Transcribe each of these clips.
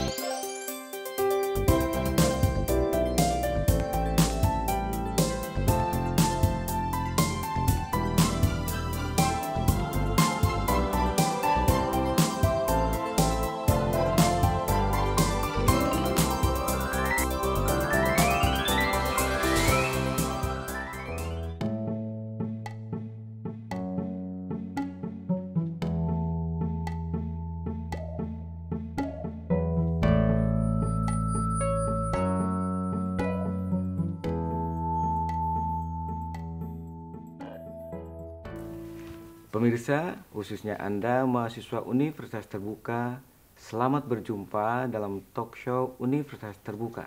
y Pemirsa, khususnya Anda mahasiswa Universitas Terbuka, selamat berjumpa dalam talk show Universitas Terbuka.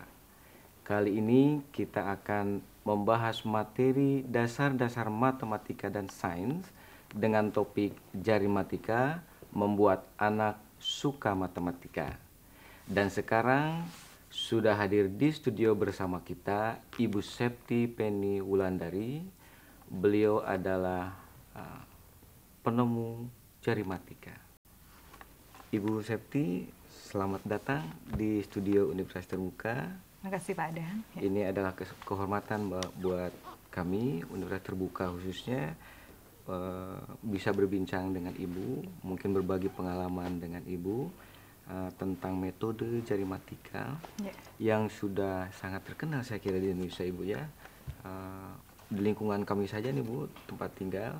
Kali ini kita akan membahas materi dasar-dasar matematika dan sains dengan topik jari matika membuat anak suka matematika. Dan sekarang sudah hadir di studio bersama kita Ibu Septi Penny Wulandari. Beliau adalah uh, penemu Matika, Ibu Septi, selamat datang di studio Universitas Terbuka. Terima kasih Pak Adhan. Ya. Ini adalah kehormatan buat kami Universitas Terbuka khususnya eh, bisa berbincang dengan Ibu, mungkin berbagi pengalaman dengan Ibu eh, tentang metode matika ya. yang sudah sangat terkenal saya kira di Indonesia Ibu ya. Eh, di lingkungan kami saja nih Bu, tempat tinggal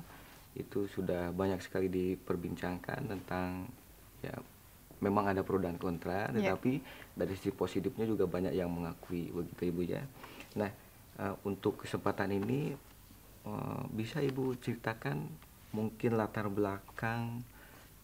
itu sudah banyak sekali diperbincangkan tentang ya memang ada pro dan kontra ya. tetapi ya. dari sisi positifnya juga banyak yang mengakui begitu ibu ya nah eh, untuk kesempatan ini eh, bisa ibu ceritakan mungkin latar belakang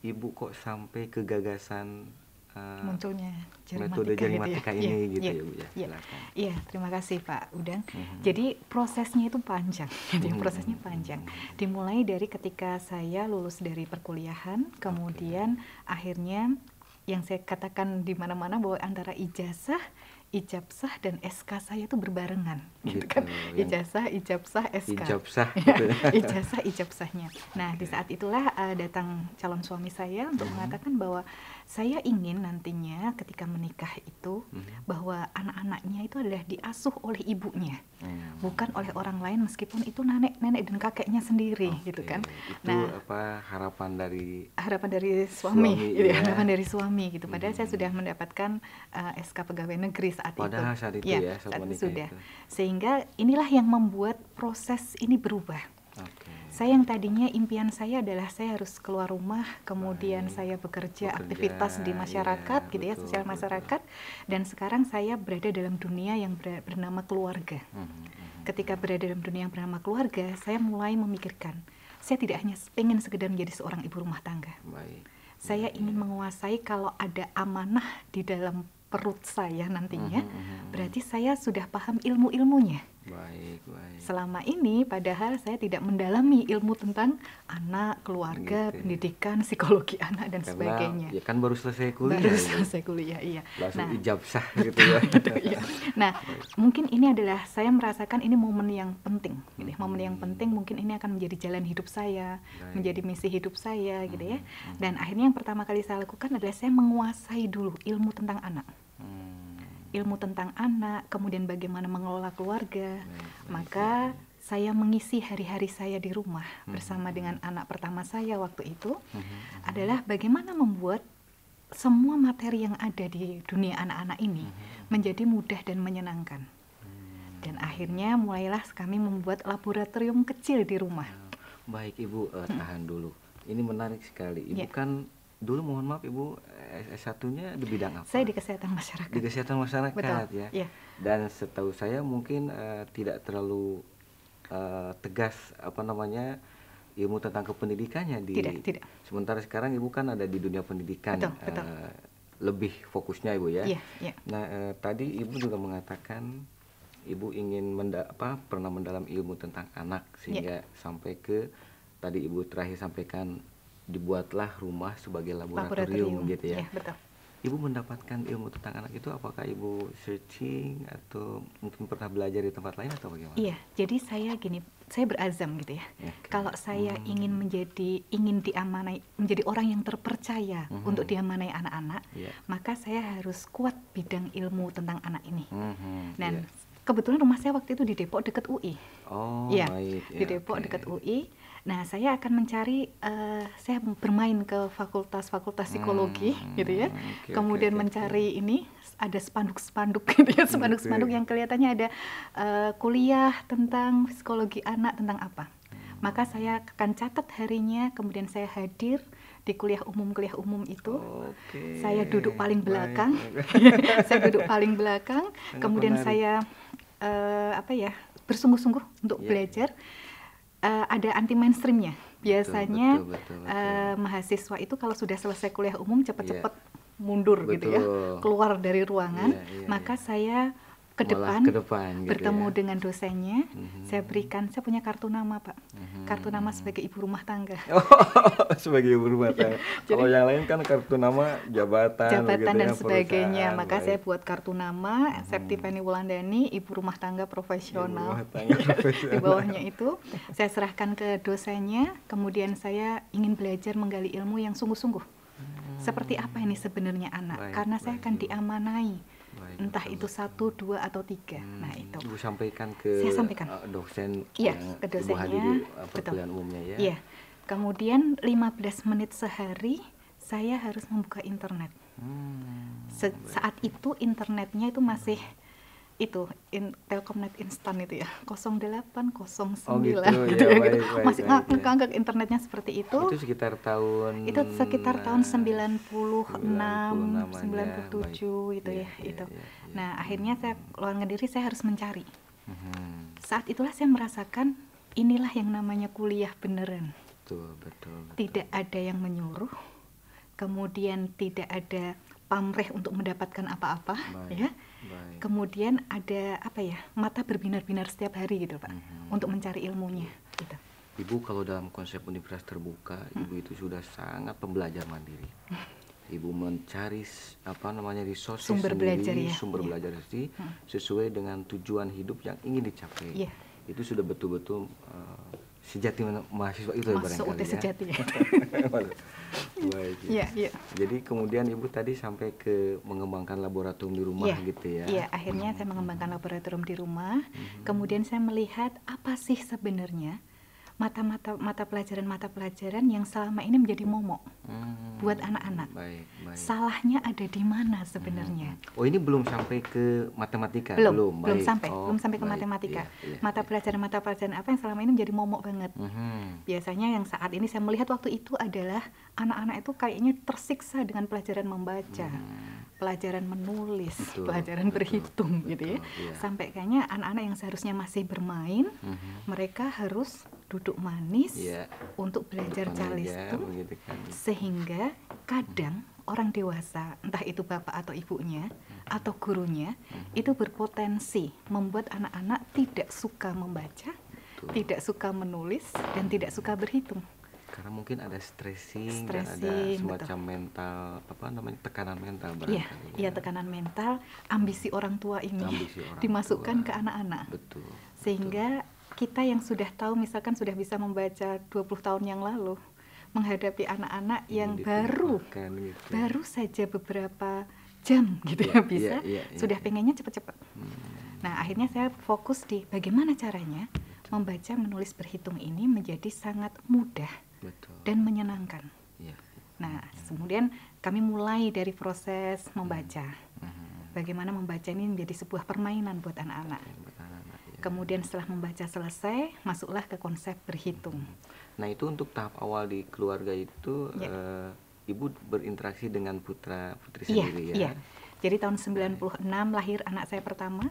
ibu kok sampai ke gagasan uh, munculnya jari metode ya. ini ya, gitu ya, iya, gitu ya iya, Bu ya. Iya, ya, terima kasih Pak Udang. Mm -hmm. Jadi prosesnya itu panjang. Iya, Jadi mm -hmm. prosesnya panjang. Mhm. Dimulai dari ketika saya lulus dari perkuliahan, kemudian okay. akhirnya yang saya katakan di mana-mana bahwa antara ijazah ijab sah dan SK saya itu berbarengan gitu, gitu kan ya. ijazah ijab sah SK ijab sah gitu. ijazah ijab sahnya nah okay. di saat itulah uh, datang calon suami saya untuk mm -hmm. mengatakan bahwa saya ingin nantinya ketika menikah itu hmm. bahwa anak-anaknya itu adalah diasuh oleh ibunya, hmm. bukan oleh orang lain meskipun itu nenek nenek dan kakeknya sendiri okay. gitu kan. Itu nah, apa harapan dari harapan dari suami, suami ya. harapan dari suami gitu. Padahal hmm. saya sudah mendapatkan uh, SK pegawai negeri saat itu. Padahal saat itu ya, ya saat, saat sudah. Itu. Sehingga inilah yang membuat proses ini berubah saya yang tadinya impian saya adalah saya harus keluar rumah, kemudian Baik. saya bekerja, bekerja aktivitas di iya, masyarakat ya, gitu betul, ya, sosial masyarakat betul. dan sekarang saya berada dalam dunia yang bernama keluarga. Hmm, hmm, hmm, Ketika berada dalam dunia yang bernama keluarga, saya mulai memikirkan saya tidak hanya ingin sekedar menjadi seorang ibu rumah tangga. Baik. Saya iya, ingin iya. menguasai kalau ada amanah di dalam perut saya nantinya, hmm, hmm, berarti saya sudah paham ilmu-ilmunya Baik, baik. Selama ini padahal saya tidak mendalami ilmu tentang anak, keluarga, gitu. Ya. pendidikan, psikologi anak dan Karena, sebagainya. Ya kan baru selesai kuliah. Baru ya. selesai kuliah, iya. Langsung nah, sah gitu ya. iya. Nah, mungkin ini adalah saya merasakan ini momen yang penting. Gitu. Hmm. Momen yang hmm. penting mungkin ini akan menjadi jalan hidup saya, baik. menjadi misi hidup saya gitu ya. Hmm, hmm. Dan akhirnya yang pertama kali saya lakukan adalah saya menguasai dulu ilmu tentang anak. Hmm ilmu tentang anak, kemudian bagaimana mengelola keluarga, hmm, nah, maka saya mengisi hari-hari saya di rumah hmm. bersama hmm, dengan hmm. anak pertama saya waktu itu hmm. adalah bagaimana membuat semua materi yang ada di dunia anak-anak ini hmm. menjadi mudah dan menyenangkan. Dan akhirnya mulailah kami membuat laboratorium kecil di rumah. Nah, baik Ibu, uh, tahan hmm. dulu. Ini menarik sekali. Ibu yeah. kan dulu mohon maaf ibu S satunya di bidang apa? Saya di kesehatan masyarakat. Di kesehatan masyarakat Betul. ya. Yeah. Dan setahu saya mungkin uh, tidak terlalu uh, tegas apa namanya ilmu tentang kependidikannya di. Tidak, tidak. Sementara sekarang ibu kan ada di dunia pendidikan. Betul, uh, betul. Lebih fokusnya ibu ya. Yeah, yeah. Nah uh, tadi ibu juga mengatakan ibu ingin menda apa pernah mendalam ilmu tentang anak iya. sehingga yeah. sampai ke tadi ibu terakhir sampaikan dibuatlah rumah sebagai laboratorium, laboratorium. gitu ya. ya betul. Ibu mendapatkan ilmu tentang anak itu apakah Ibu searching atau mungkin pernah belajar di tempat lain atau bagaimana? Iya, jadi saya gini, saya berazam gitu ya. Okay. Kalau saya hmm. ingin menjadi ingin diamanai menjadi orang yang terpercaya hmm. untuk diamanai anak-anak, yeah. maka saya harus kuat bidang ilmu tentang anak ini. Hmm. hmm Dan yeah. kebetulan rumah saya waktu itu di Depok dekat UI. Oh, iya, ya, baik. Yeah, di Depok okay. dekat UI Nah, saya akan mencari, uh, saya bermain ke fakultas-fakultas psikologi, hmm, gitu ya. Okay, Kemudian okay, mencari okay. ini ada spanduk-spanduk, gitu ya, spanduk-spanduk okay. yang kelihatannya ada uh, kuliah tentang psikologi anak tentang apa. Maka saya akan catat harinya, kemudian saya hadir di kuliah umum kuliah umum itu. Okay. Saya duduk paling belakang, saya duduk paling belakang. Sangat kemudian menarik. saya uh, apa ya bersungguh-sungguh untuk yeah. belajar uh, ada anti mainstreamnya. Biasanya betul, betul, betul, betul. Uh, mahasiswa itu kalau sudah selesai kuliah umum cepat-cepat yeah. mundur betul. gitu ya, keluar dari ruangan. Yeah, yeah, iya. maka yeah. saya ke depan, ke depan gitu bertemu ya. dengan dosennya, mm-hmm. saya berikan, saya punya kartu nama pak, mm-hmm. kartu nama sebagai ibu rumah tangga. Oh, sebagai ibu rumah tangga. Iya, jadi, Kalau yang lain kan kartu nama jabatan, jabatan gitu dan ya, sebagainya. Maka baik. saya buat kartu nama, mm-hmm. Septi Penny Wulandani, ibu rumah tangga profesional. Ibu rumah tangga profesional. Di bawahnya itu, saya serahkan ke dosennya, kemudian saya ingin belajar menggali ilmu yang sungguh-sungguh. Hmm. Seperti apa ini sebenarnya anak? Baik, Karena baik. saya akan diamanai entah hmm. itu satu dua atau tiga hmm. nah itu ibu sampaikan ke saya sampaikan uh, dosen ya, yang eh, ke dosennya uh, ibu umumnya ya. ya kemudian 15 menit sehari saya harus membuka internet hmm, Se saat itu internetnya itu masih itu in, Telkomnet instan itu ya 0809 oh gitu. gitu, ya, ya gitu baik, masih baik, ngangkat internetnya seperti itu itu sekitar tahun itu sekitar tahun 96 97 ya, baik. itu ya, ya, gitu. ya itu ya, ya. nah akhirnya saya keluar ngediri saya harus mencari hmm. saat itulah saya merasakan inilah yang namanya kuliah beneran betul, betul, betul. tidak ada yang menyuruh kemudian tidak ada pamreh untuk mendapatkan apa-apa ya Baik. Kemudian ada apa ya mata berbinar-binar setiap hari gitu pak hmm. untuk mencari ilmunya. Iya. Gitu. Ibu kalau dalam konsep universitas terbuka, hmm. ibu mhm. itu sudah sangat pembelajar mandiri. Ibu mencari apa namanya resource sumber sendiri, belajar ya. sumber yeah. belajar sendiri hmm. sesuai dengan tujuan hidup yang ingin dicapai. Yeah. Itu sudah betul-betul uh, sejati mahasiswa itu ya Masuk barangkali ya. sejati ya. Baik. Ya. Jadi kemudian Ibu tadi sampai ke mengembangkan laboratorium di rumah ya. gitu ya. Iya, akhirnya -hmm. saya mengembangkan laboratorium di rumah. -hmm. Kemudian saya melihat apa sih sebenarnya mata-mata mata pelajaran mata pelajaran yang selama ini menjadi momok hmm. buat anak-anak. Salahnya ada di mana sebenarnya? Hmm. Oh ini belum sampai ke matematika. Belum belum, belum sampai oh, belum sampai ke baik. matematika. Iya, iya. Mata iya. pelajaran mata pelajaran apa yang selama ini menjadi momok banget? Hmm. Biasanya yang saat ini saya melihat waktu itu adalah anak-anak itu kayaknya tersiksa dengan pelajaran membaca. Hmm pelajaran menulis, betul, pelajaran betul, berhitung betul, gitu ya. Iya. Sampai kayaknya anak-anak yang seharusnya masih bermain, mm -hmm. mereka harus duduk manis yeah. untuk belajar calistung gitu kan. sehingga kadang mm -hmm. orang dewasa, entah itu bapak atau ibunya mm -hmm. atau gurunya, mm -hmm. itu berpotensi membuat anak-anak tidak suka membaca, betul. tidak suka menulis dan tidak suka berhitung karena mungkin ada stressing, stressing dan ada semacam betul. mental apa namanya tekanan mental barangkali. Iya, ya, tekanan mental, ambisi orang tua ini orang dimasukkan tua. ke anak-anak. Betul. Sehingga betul. kita yang sudah tahu misalkan sudah bisa membaca 20 tahun yang lalu menghadapi anak-anak yang baru gitu. Ya. baru saja beberapa jam gitu ya, ya bisa ya, ya, sudah pengennya cepat-cepat. Hmm. Nah, akhirnya saya fokus di bagaimana caranya membaca, menulis, berhitung ini menjadi sangat mudah Betul. dan menyenangkan. Ya. Nah, kemudian kami mulai dari proses membaca. Hmm. Hmm. Bagaimana membaca ini menjadi sebuah permainan buat anak-anak. Iya. Kemudian setelah membaca selesai, masuklah ke konsep berhitung. Hmm. Nah, itu untuk tahap awal di keluarga itu ya. uh, ibu berinteraksi dengan putra putri iya, sendiri ya. Iya, Jadi tahun 96 lahir anak saya pertama.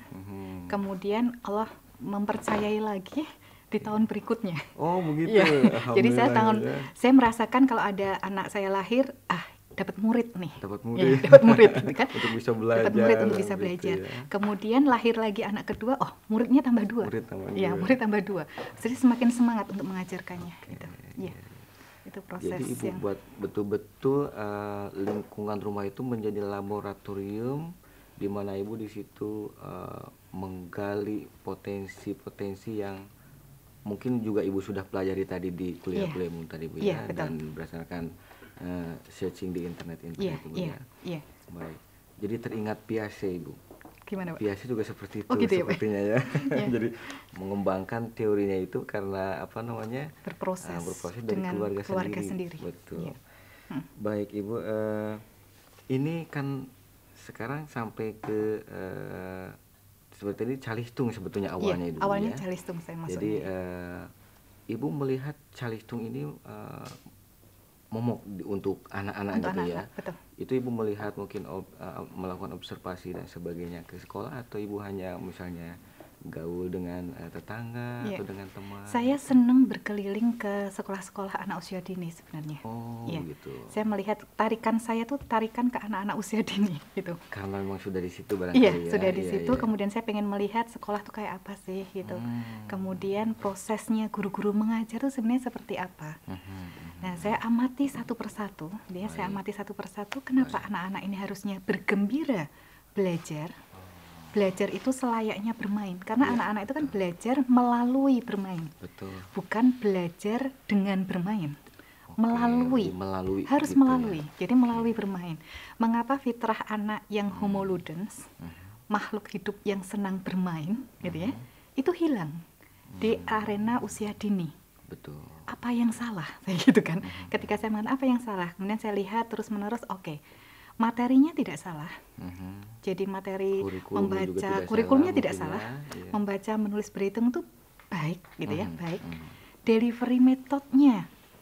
Kemudian Allah mempercayai lagi di tahun berikutnya. Oh, begitu. Ya. Jadi saya tahun ya. saya merasakan kalau ada anak saya lahir, ah dapat murid nih. Dapat ya, murid. Ya, dapat murid gitu kan. untuk bisa belajar. Dapat murid untuk bisa gitu belajar. Gitu ya. Kemudian lahir lagi anak kedua, oh muridnya tambah dua. Murid tambah ya, dua. Ya, murid tambah dua. Jadi semakin semangat untuk mengajarkannya. Okay. Gitu. Ya. Itu proses Jadi ibu yang... buat betul-betul uh, lingkungan rumah itu menjadi laboratorium di mana ibu di situ uh, menggali potensi-potensi yang mungkin juga ibu sudah pelajari tadi di kuliah-kuliah yeah. Iya. tadi bu iya, ya yeah, dan berdasarkan uh, searching di internet internet yeah, yeah, Yeah. Baik. Jadi teringat piase ibu. Gimana pak? piase juga seperti itu oh, gitu ya, ya? sepertinya ya. ya. Jadi mengembangkan teorinya itu karena apa namanya? Eh, berproses. Uh, berproses dari dengan keluarga, keluarga sendiri. sendiri. Betul. Yeah. Hmm. Baik ibu, uh, ini kan sekarang sampai ke uh, seperti ini calistung sebetulnya iya, awalnya ya, awalnya ya. calistung saya Jadi uh, ibu melihat calistung ini uh, momok di, untuk anak-anak gitu -anak, ya. Betul. Itu ibu melihat mungkin ob, uh, melakukan observasi dan sebagainya ke sekolah atau ibu hanya misalnya gaul dengan uh, tetangga yeah. atau dengan teman? Saya senang berkeliling ke sekolah-sekolah anak usia dini sebenarnya. Oh, yeah. gitu. Saya melihat tarikan saya tuh tarikan ke anak-anak usia dini gitu. Karena memang sudah di situ barangkali yeah, ya. sudah di yeah, situ. Yeah. Kemudian saya pengen melihat sekolah tuh kayak apa sih gitu. Hmm. Kemudian prosesnya guru-guru mengajar tuh sebenarnya seperti apa. Hmm, hmm, hmm. Nah, saya amati satu persatu. Dia ya, saya amati satu persatu kenapa anak-anak ini harusnya bergembira belajar belajar itu selayaknya bermain karena iya, anak-anak yeah. itu kan belajar melalui bermain betul bukan belajar dengan bermain melalui, melalui harus gitu ya. melalui ya. jadi melalui iya. bermain mengapa fitrah anak yang hmm. homo ludens hmm. makhluk hidup yang senang bermain hmm. gitu ya hmm. itu hilang hmm. di arena usia dini betul apa yang salah saya gitu kan hmm. ketika saya mengatakan apa yang salah kemudian saya lihat terus menerus oke okay, materinya tidak salah. uh Jadi materi Kurikulum membaca tidak kurikulumnya salah, tidak ya, salah, iya. membaca, menulis, berhitung itu baik, gitu uh ya, mhm, baik. uh Delivery metodenya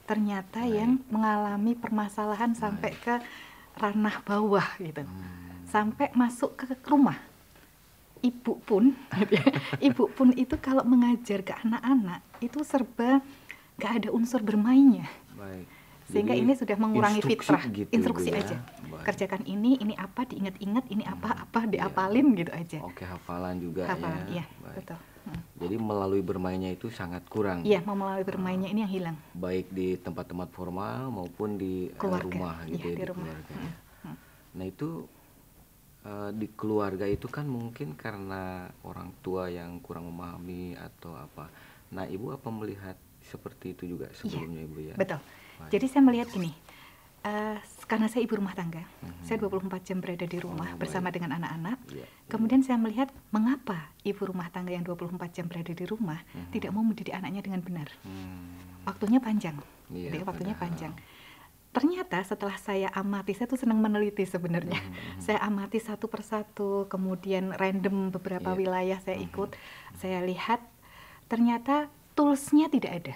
ternyata baik. yang mengalami permasalahan baik. sampai ke ranah bawah gitu, hmm. sampai masuk ke rumah. Ibu pun, ibu pun itu kalau mengajar ke anak-anak itu serba gak ada unsur bermainnya. Baik sehingga Jadi, ini sudah mengurangi instruksi fitrah gitu, instruksi ya. aja Baik. kerjakan ini ini apa diingat-ingat ini apa hmm, apa iya. diapalin ya. gitu aja oke hafalan juga hafalan, ya, ya betul hmm. jadi melalui bermainnya itu sangat kurang. Iya, mau melalui ah. bermainnya ini yang hilang. Baik di tempat-tempat formal maupun di eh, keluarga. rumah iya, gitu ya, di, di rumah. keluarga. Ya. Hmm, hmm. Nah itu uh, di keluarga itu kan mungkin karena orang tua yang kurang memahami atau apa. Nah ibu apa melihat seperti itu juga iya, sebelumnya ya, ibu ya? Betul jadi saya melihat gini, uh, karena saya ibu rumah tangga, mm-hmm. saya 24 jam berada di rumah oh, bersama baik. dengan anak-anak. Yeah. Kemudian saya melihat mengapa ibu rumah tangga yang 24 jam berada di rumah mm-hmm. tidak mau mendidik anaknya dengan benar. Mm. Waktunya panjang, yeah, waktunya padahal. panjang. Ternyata setelah saya amati, saya tuh senang meneliti sebenarnya. Mm-hmm. Saya amati satu persatu, kemudian random beberapa yeah. wilayah saya ikut, mm-hmm. saya lihat ternyata toolsnya tidak ada.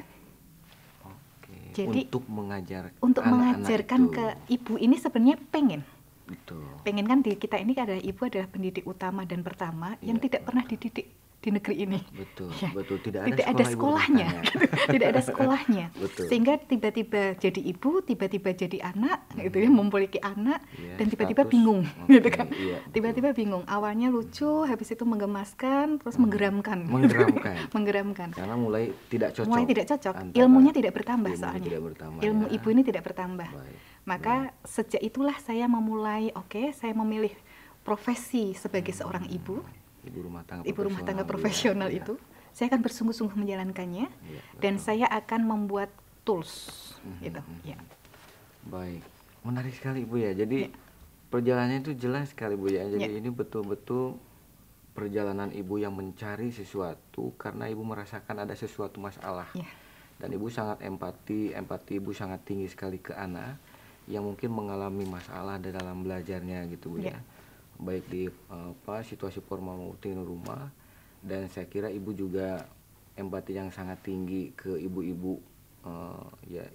Jadi, untuk mengajar untuk anak -anak mengajarkan itu. ke ibu ini sebenarnya pengen Betul. pengen kan di kita ini ada ibu adalah pendidik utama dan pertama ya, yang iya. tidak pernah dididik di negeri ini. Betul, ya. betul. Tidak ada, sekolah ada sekolahnya, tidak ada sekolahnya. Betul. Sehingga tiba-tiba jadi ibu, tiba-tiba jadi anak, hmm. gitu ya, memiliki anak, ya, dan tiba-tiba bingung, okay, gitu kan? Iya, tiba-tiba bingung. Awalnya lucu, habis itu menggemaskan, terus hmm. menggeramkan. Menggeramkan. menggeramkan. Karena mulai tidak cocok. Mulai tidak cocok. ilmunya tidak bertambah ilmunya soalnya. Tidak bertambah, Ilmu ya. ibu ini tidak bertambah. Baik. Maka ya. sejak itulah saya memulai, oke, okay, saya memilih profesi sebagai hmm. seorang ibu ibu rumah tangga ibu rumah tangga profesional ya, itu saya akan bersungguh-sungguh menjalankannya ya, dan saya akan membuat tools mm -hmm. gitu ya baik menarik sekali ibu ya jadi ya. perjalanannya itu jelas sekali ibu ya jadi ya. ini betul-betul perjalanan ibu yang mencari sesuatu karena ibu merasakan ada sesuatu masalah ya. dan ibu sangat empati empati ibu sangat tinggi sekali ke anak yang mungkin mengalami masalah dalam belajarnya gitu bu ya, ya baik di apa situasi formal maupun rumah dan saya kira ibu juga empati yang sangat tinggi ke ibu-ibu uh, ya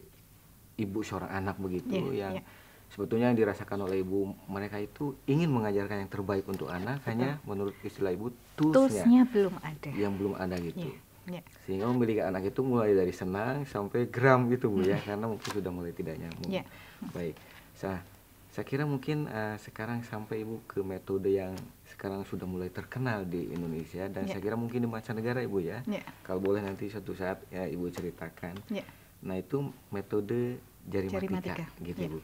ibu seorang anak begitu yeah, yang yeah. sebetulnya yang dirasakan oleh ibu mereka itu ingin mengajarkan yang terbaik untuk anak Betul. hanya menurut istilah ibu toolsnya, toolsnya belum ada yang belum ada gitu yeah, yeah. sehingga memiliki anak itu mulai dari senang sampai geram gitu bu ya iya. karena mungkin sudah mulai tidak nyambung yeah. baik saya saya kira mungkin uh, sekarang sampai ibu ke metode yang sekarang sudah mulai terkenal di Indonesia dan yeah. saya kira mungkin di negara ibu ya yeah. kalau boleh nanti suatu saat ya ibu ceritakan yeah. nah itu metode jari, jari matika, matika gitu yeah. ibu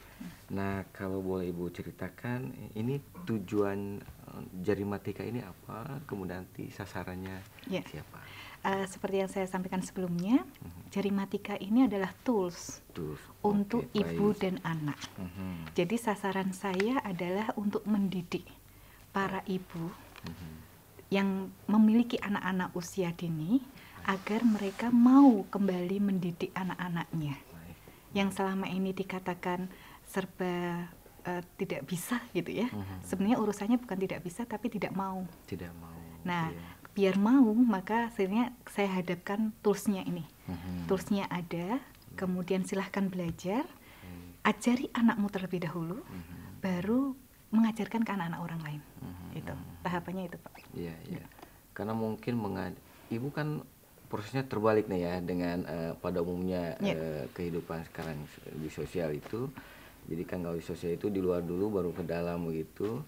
nah kalau boleh ibu ceritakan ini tujuan eh, jari matika ini apa kemudian nanti sasarannya yeah. siapa Eh, seperti yang saya sampaikan sebelumnya, mhm. jari matika ini adalah tools, tools. untuk okay, ibu baik. dan anak. Mm-hmm. Jadi sasaran saya adalah untuk mendidik para ibu mm-hmm. yang memiliki anak-anak usia dini agar mereka mau kembali mendidik anak-anaknya yang selama ini dikatakan serba uh, tidak bisa gitu ya. Mm-hmm. Sebenarnya urusannya bukan tidak bisa tapi tidak mau. Tidak mau. Nah, iya biar mau maka akhirnya saya hadapkan toolsnya ini hmm. toolsnya ada mhm. kemudian silahkan belajar hmm. ajari anakmu terlebih dahulu hmm. baru mengajarkan ke anak-anak orang lain hmm. itu tahapannya itu pak iya iya ya. karena mungkin mengad ibu kan prosesnya terbalik nih ya dengan uh, pada umumnya ya. uh, kehidupan sekarang di sosial itu jadi kan kalau di sosial itu di luar dulu baru ke dalam gitu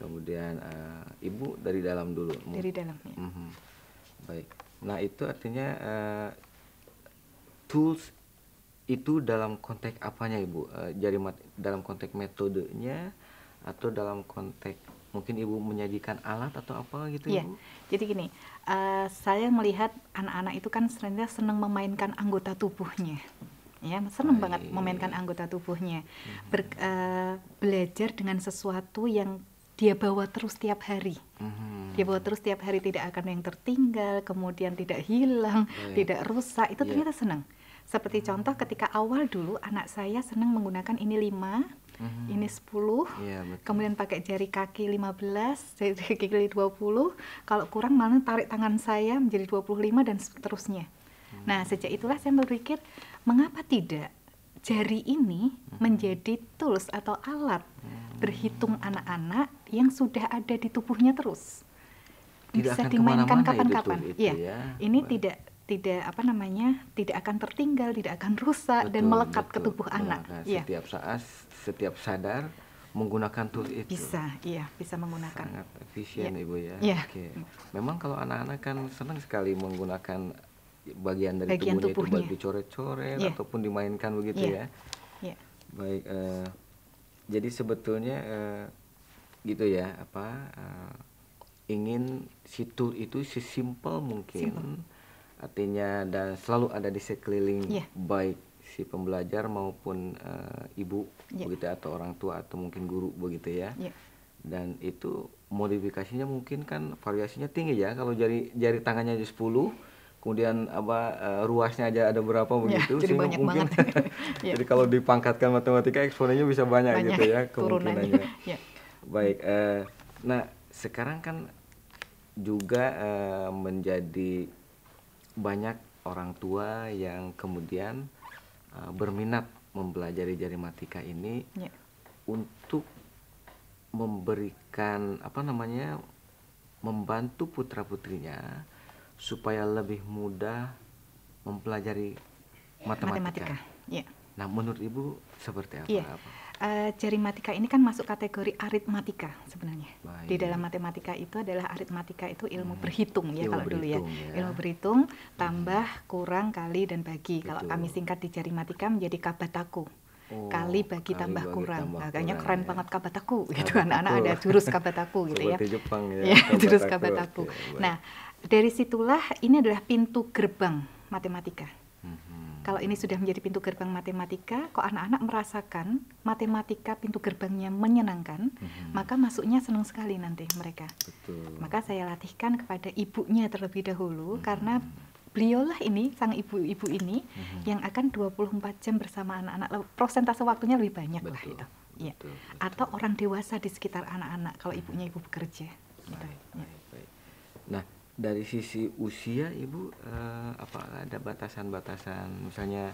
kemudian uh, ibu dari dalam dulu dari dalam mm -hmm. baik nah itu artinya uh, tools itu dalam konteks apanya ibu uh, jadi dalam konteks metodenya atau dalam konteks mungkin ibu menyajikan alat atau apa gitu ya. ibu jadi gini uh, saya melihat anak-anak itu kan sebenarnya senang memainkan anggota tubuhnya ya seneng banget memainkan anggota tubuhnya mhm. Ber, uh, belajar dengan sesuatu yang dia bawa terus tiap hari. Mm-hmm. Dia bawa terus tiap hari tidak akan yang tertinggal, kemudian tidak hilang, yeah. tidak rusak. Itu yeah. ternyata senang. Seperti mm-hmm. contoh ketika awal dulu anak saya senang menggunakan ini lima, mm-hmm. ini sepuluh, yeah, iya, kemudian pakai jari kaki lima belas, jari kaki dua puluh. Kalau kurang malah tarik tangan saya menjadi dua puluh lima dan seterusnya. Mm-hmm. Nah sejak itulah saya berpikir mengapa tidak jari ini mhm. menjadi tools atau alat mhm. berhitung anak-anak yang sudah ada di tubuhnya terus. Tidak bisa dimainkan ya kapan-kapan. Iya. Ya. Ini Baik. tidak tidak apa namanya tidak akan tertinggal tidak akan rusak betul, dan melekat betul. ke tubuh nah, anak nah, ya. setiap saat setiap sadar menggunakan tools itu bisa iya bisa menggunakan sangat efisien ya. ibu ya, ya. Oke. memang kalau anak-anak kan senang sekali menggunakan bagian dari bagian tubuhnya, tubuhnya itu buat dicoret-coret ya. ataupun dimainkan begitu iya. ya, ya. ya. baik uh, jadi sebetulnya uh, gitu ya apa uh, ingin situ itu sesimpel mungkin Simple. artinya dan selalu ada di sekeliling yeah. baik si pembelajar maupun uh, ibu yeah. begitu ya, atau orang tua atau mungkin guru begitu ya yeah. dan itu modifikasinya mungkin kan variasinya tinggi ya kalau jari jari tangannya aja 10 kemudian apa uh, ruasnya aja ada berapa iya, begitu ya, jadi banyak mungkin banget. Iya. jadi kalau dipangkatkan matematika eksponennya bisa banyak, banyak gitu ya kemungkinannya ya. Baik, uh, nah sekarang kan juga uh, menjadi banyak orang tua yang kemudian uh, berminat mempelajari jari matika ini yeah. untuk memberikan apa namanya membantu putra putrinya supaya lebih mudah mempelajari matematika. matematika. Yeah. Nah, menurut ibu seperti apa? Yeah. apa? uh, eh, jarimatika ini kan masuk kategori aritmatika sebenarnya. Baik. Di dalam matematika itu adalah aritmatika itu ilmu hmm. berhitung ya ilmu kalau dulu ya. ya. Ilmu berhitung hmm. tambah, kurang, kali dan bagi. Betul. Kalau kami singkat di jarimatika menjadi kabataku. Oh, kali bagi kali tambah bagi kurang. Tambah nah, keren ya. banget kabataku gitu kan. Anak ada jurus kabataku gitu ya. Jepang ya. ya kabataku. jurus kabataku. Ya, nah, dari situlah ini adalah pintu gerbang matematika kalau ini sudah menjadi pintu gerbang matematika, kok anak-anak merasakan matematika pintu gerbangnya menyenangkan, hmm. maka masuknya senang sekali nanti mereka. Betul. Maka saya latihkan kepada ibunya terlebih dahulu hmm. karena beliaulah ini sang ibu-ibu ini hmm. yang akan 24 jam bersama anak-anak prosentase waktunya lebih banyak betul, lah itu. Iya. Betul, ya. betul. Atau orang dewasa di sekitar anak-anak kalau mhm. ibunya ibu bekerja. gitu. baik. Ya dari sisi usia ibu eh, apa ada batasan-batasan misalnya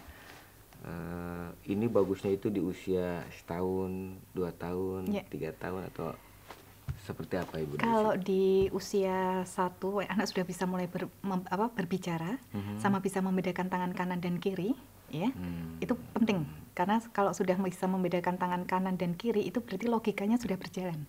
eh, ini bagusnya itu di usia setahun dua tahun yeah. tiga tahun atau seperti apa ibu? Kalau di usia satu eh, anak sudah bisa mulai ber, mem, apa, berbicara mm-hmm. sama bisa membedakan tangan kanan dan kiri ya hmm. itu penting karena kalau sudah bisa membedakan tangan kanan dan kiri itu berarti logikanya sudah berjalan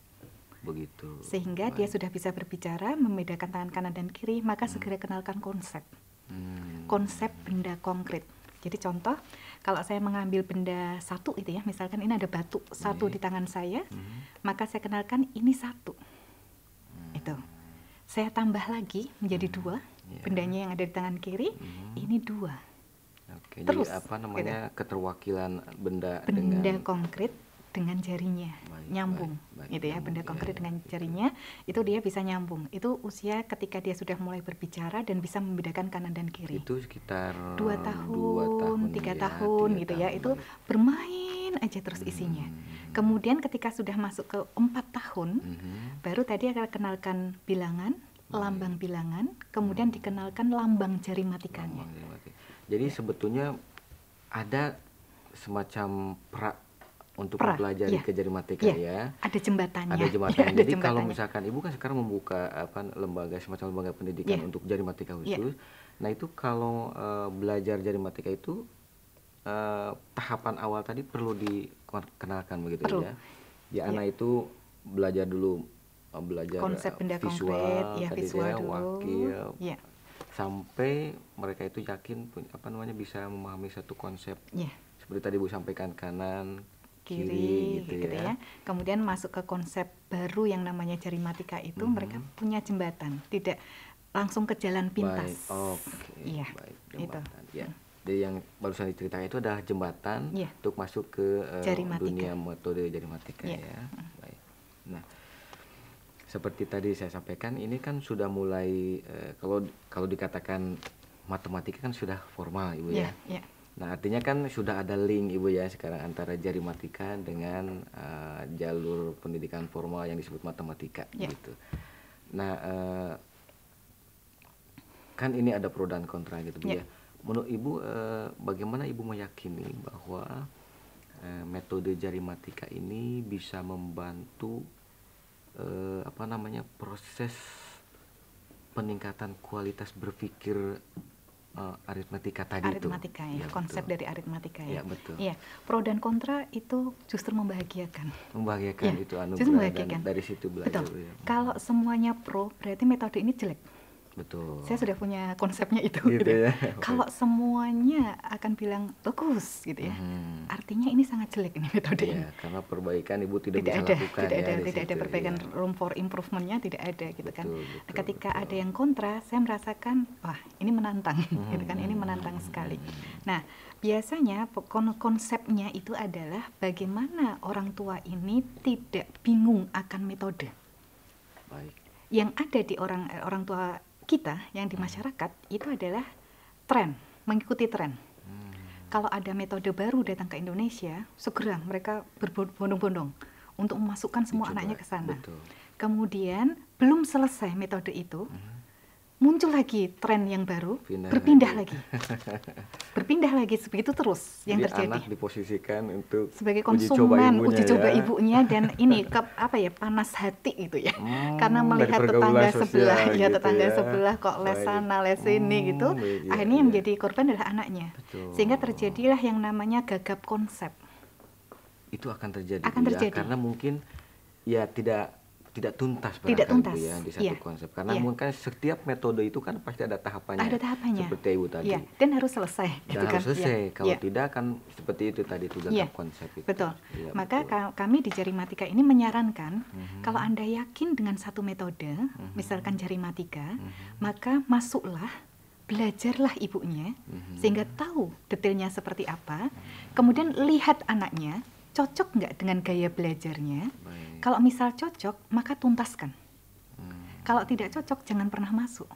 Begitu. Sehingga Baik. dia sudah bisa berbicara, membedakan tangan kanan dan kiri, maka hmm. segera kenalkan konsep. Hmm. Konsep benda konkret. Jadi contoh, kalau saya mengambil benda satu itu ya, misalkan ini ada batu satu Baik. di tangan saya, hmm. maka saya kenalkan ini satu. Hmm. Itu. Saya tambah lagi menjadi hmm. dua, ya. bendanya yang ada di tangan kiri, hmm. ini dua. Oke, Terus, jadi apa gitu. namanya gitu. keterwakilan benda, benda dengan... konkret dengan jarinya baik, nyambung baik, baik, gitu ya benda konkret ya, dengan jarinya itu dia bisa nyambung itu usia ketika dia sudah mulai berbicara dan bisa membedakan kanan dan kiri itu sekitar dua tahun, tiga iya, tahun tiga gitu ya. tahun gitu tahun. ya itu bermain aja terus hmm. isinya kemudian ketika sudah masuk ke empat tahun hmm. baru tadi akan kenalkan bilangan hmm. lambang bilangan kemudian hmm. dikenalkan lambang jari matikannya lambang, jadi ya. sebetulnya ada semacam pra untuk pra, mempelajari ya. kejarmatika ya. ya. Ada jembatannya. Ada jembatannya. Ya, ada Jadi jembatannya. kalau misalkan ibu kan sekarang membuka apa lembaga semacam lembaga pendidikan ya. untuk matika khusus. Ya. Nah itu kalau uh, belajar matika itu uh, tahapan awal tadi perlu dikenalkan begitu perlu. ya. Ya iya. anak ya. itu belajar dulu eh, belajar konsep benda visual, konkret, ya, tadi visual ya, dulu. wakil, ya. sampai mereka itu yakin apa namanya bisa memahami satu konsep. Ya. Seperti tadi ibu sampaikan kanan kiri, kiri gitu, gitu ya. ya. Kemudian masuk ke konsep baru yang namanya jari matika itu hmm. mereka punya jembatan, tidak langsung ke jalan pintas. Baik. Okay. Iya. Baik. Jembatan. Itu. Ya. Jadi yang barusan diceritakan itu adalah jembatan ya. untuk masuk ke uh, dunia metode matika ya. ya. Baik. Nah, seperti tadi saya sampaikan ini kan sudah mulai uh, kalau kalau dikatakan matematika kan sudah formal Ibu ya. ya. ya Nah, artinya kan sudah ada link Ibu ya sekarang antara jari matika dengan uh, jalur pendidikan formal yang disebut matematika yeah. gitu. Nah, uh, kan ini ada pro dan kontra gitu Bu yeah. ya. Menurut Ibu uh, bagaimana Ibu meyakini bahwa uh, metode jari matika ini bisa membantu uh, apa namanya proses peningkatan kualitas berpikir uh, aritmatika tadi aritmatika, itu. ya, ya konsep betul. dari aritmatika ya. Ya betul. Iya, pro dan kontra itu justru membahagiakan. Membahagiakan ya, itu anugerah justru membahagiakan. dari situ belajar. Betul. Ya. Kalau semuanya pro berarti metode ini jelek. Betul. Saya sudah punya konsepnya itu. Gitu, gitu. ya. ya. Kalau semuanya akan bilang bagus gitu ya, hmm. artinya ini sangat jelek ini metode ya, ini. Iya, karena perbaikan ibu tidak, tidak bisa ada, lakukan. Tidak ya, ada, tidak ada perbaikan ya. room for improvementnya tidak ada gitu kan. betul, kan. Betul, Ketika betul. ada yang kontra, saya merasakan wah ini menantang, hmm. gitu kan, ini menantang hmm. sekali. Hmm, hmm. Nah biasanya konsepnya itu adalah bagaimana orang tua ini tidak bingung akan metode. Baik. Yang ada di orang eh, orang tua kita yang di hmm. masyarakat itu adalah tren, mengikuti tren. Hmm. Kalau ada metode baru datang ke Indonesia, segera mereka berbondong-bondong untuk memasukkan semua Dicoba. anaknya ke sana. Betul. Kemudian belum selesai metode itu, hmm muncul lagi tren yang baru, Pindah berpindah lagi. lagi. berpindah lagi seperti itu terus Jadi yang terjadi. anak diposisikan untuk sebagai konsumen uji coba ibunya, uji ya. coba ya. ibunya dan ini ke, apa ya panas hati gitu ya. Hmm, Karena melihat tetangga sosial, sebelah ya, gitu ya tetangga ya. sebelah kok les sana les sini hmm, gitu. Iya, iya Akhirnya yang iya. menjadi korban adalah anaknya. Betul. Sehingga terjadilah yang namanya gagap konsep. Itu akan terjadi. Akan iya, terjadi. Ya, karena mungkin ya tidak tidak tuntas tidak ya, tuntas ya di satu yeah. konsep karena yeah. mungkin setiap metode itu kan pasti ada tahapannya ada tahapannya seperti ibu tadi yeah. dan harus selesai dan gitu harus kan? selesai yeah. kalau yeah. tidak kan seperti itu tadi tugas yeah. konsep itu betul ya, maka betul. kami di jari matika ini menyarankan mm -hmm. kalau anda yakin dengan satu metode mm -hmm. misalkan matika mm -hmm. maka masuklah belajarlah ibunya mm-hmm. sehingga tahu detailnya seperti apa. Kemudian lihat anaknya cocok nggak dengan gaya belajarnya. Baik. Iya. Kalau misal cocok, maka tuntaskan. Hmm. Kalau tidak cocok, jangan pernah masuk.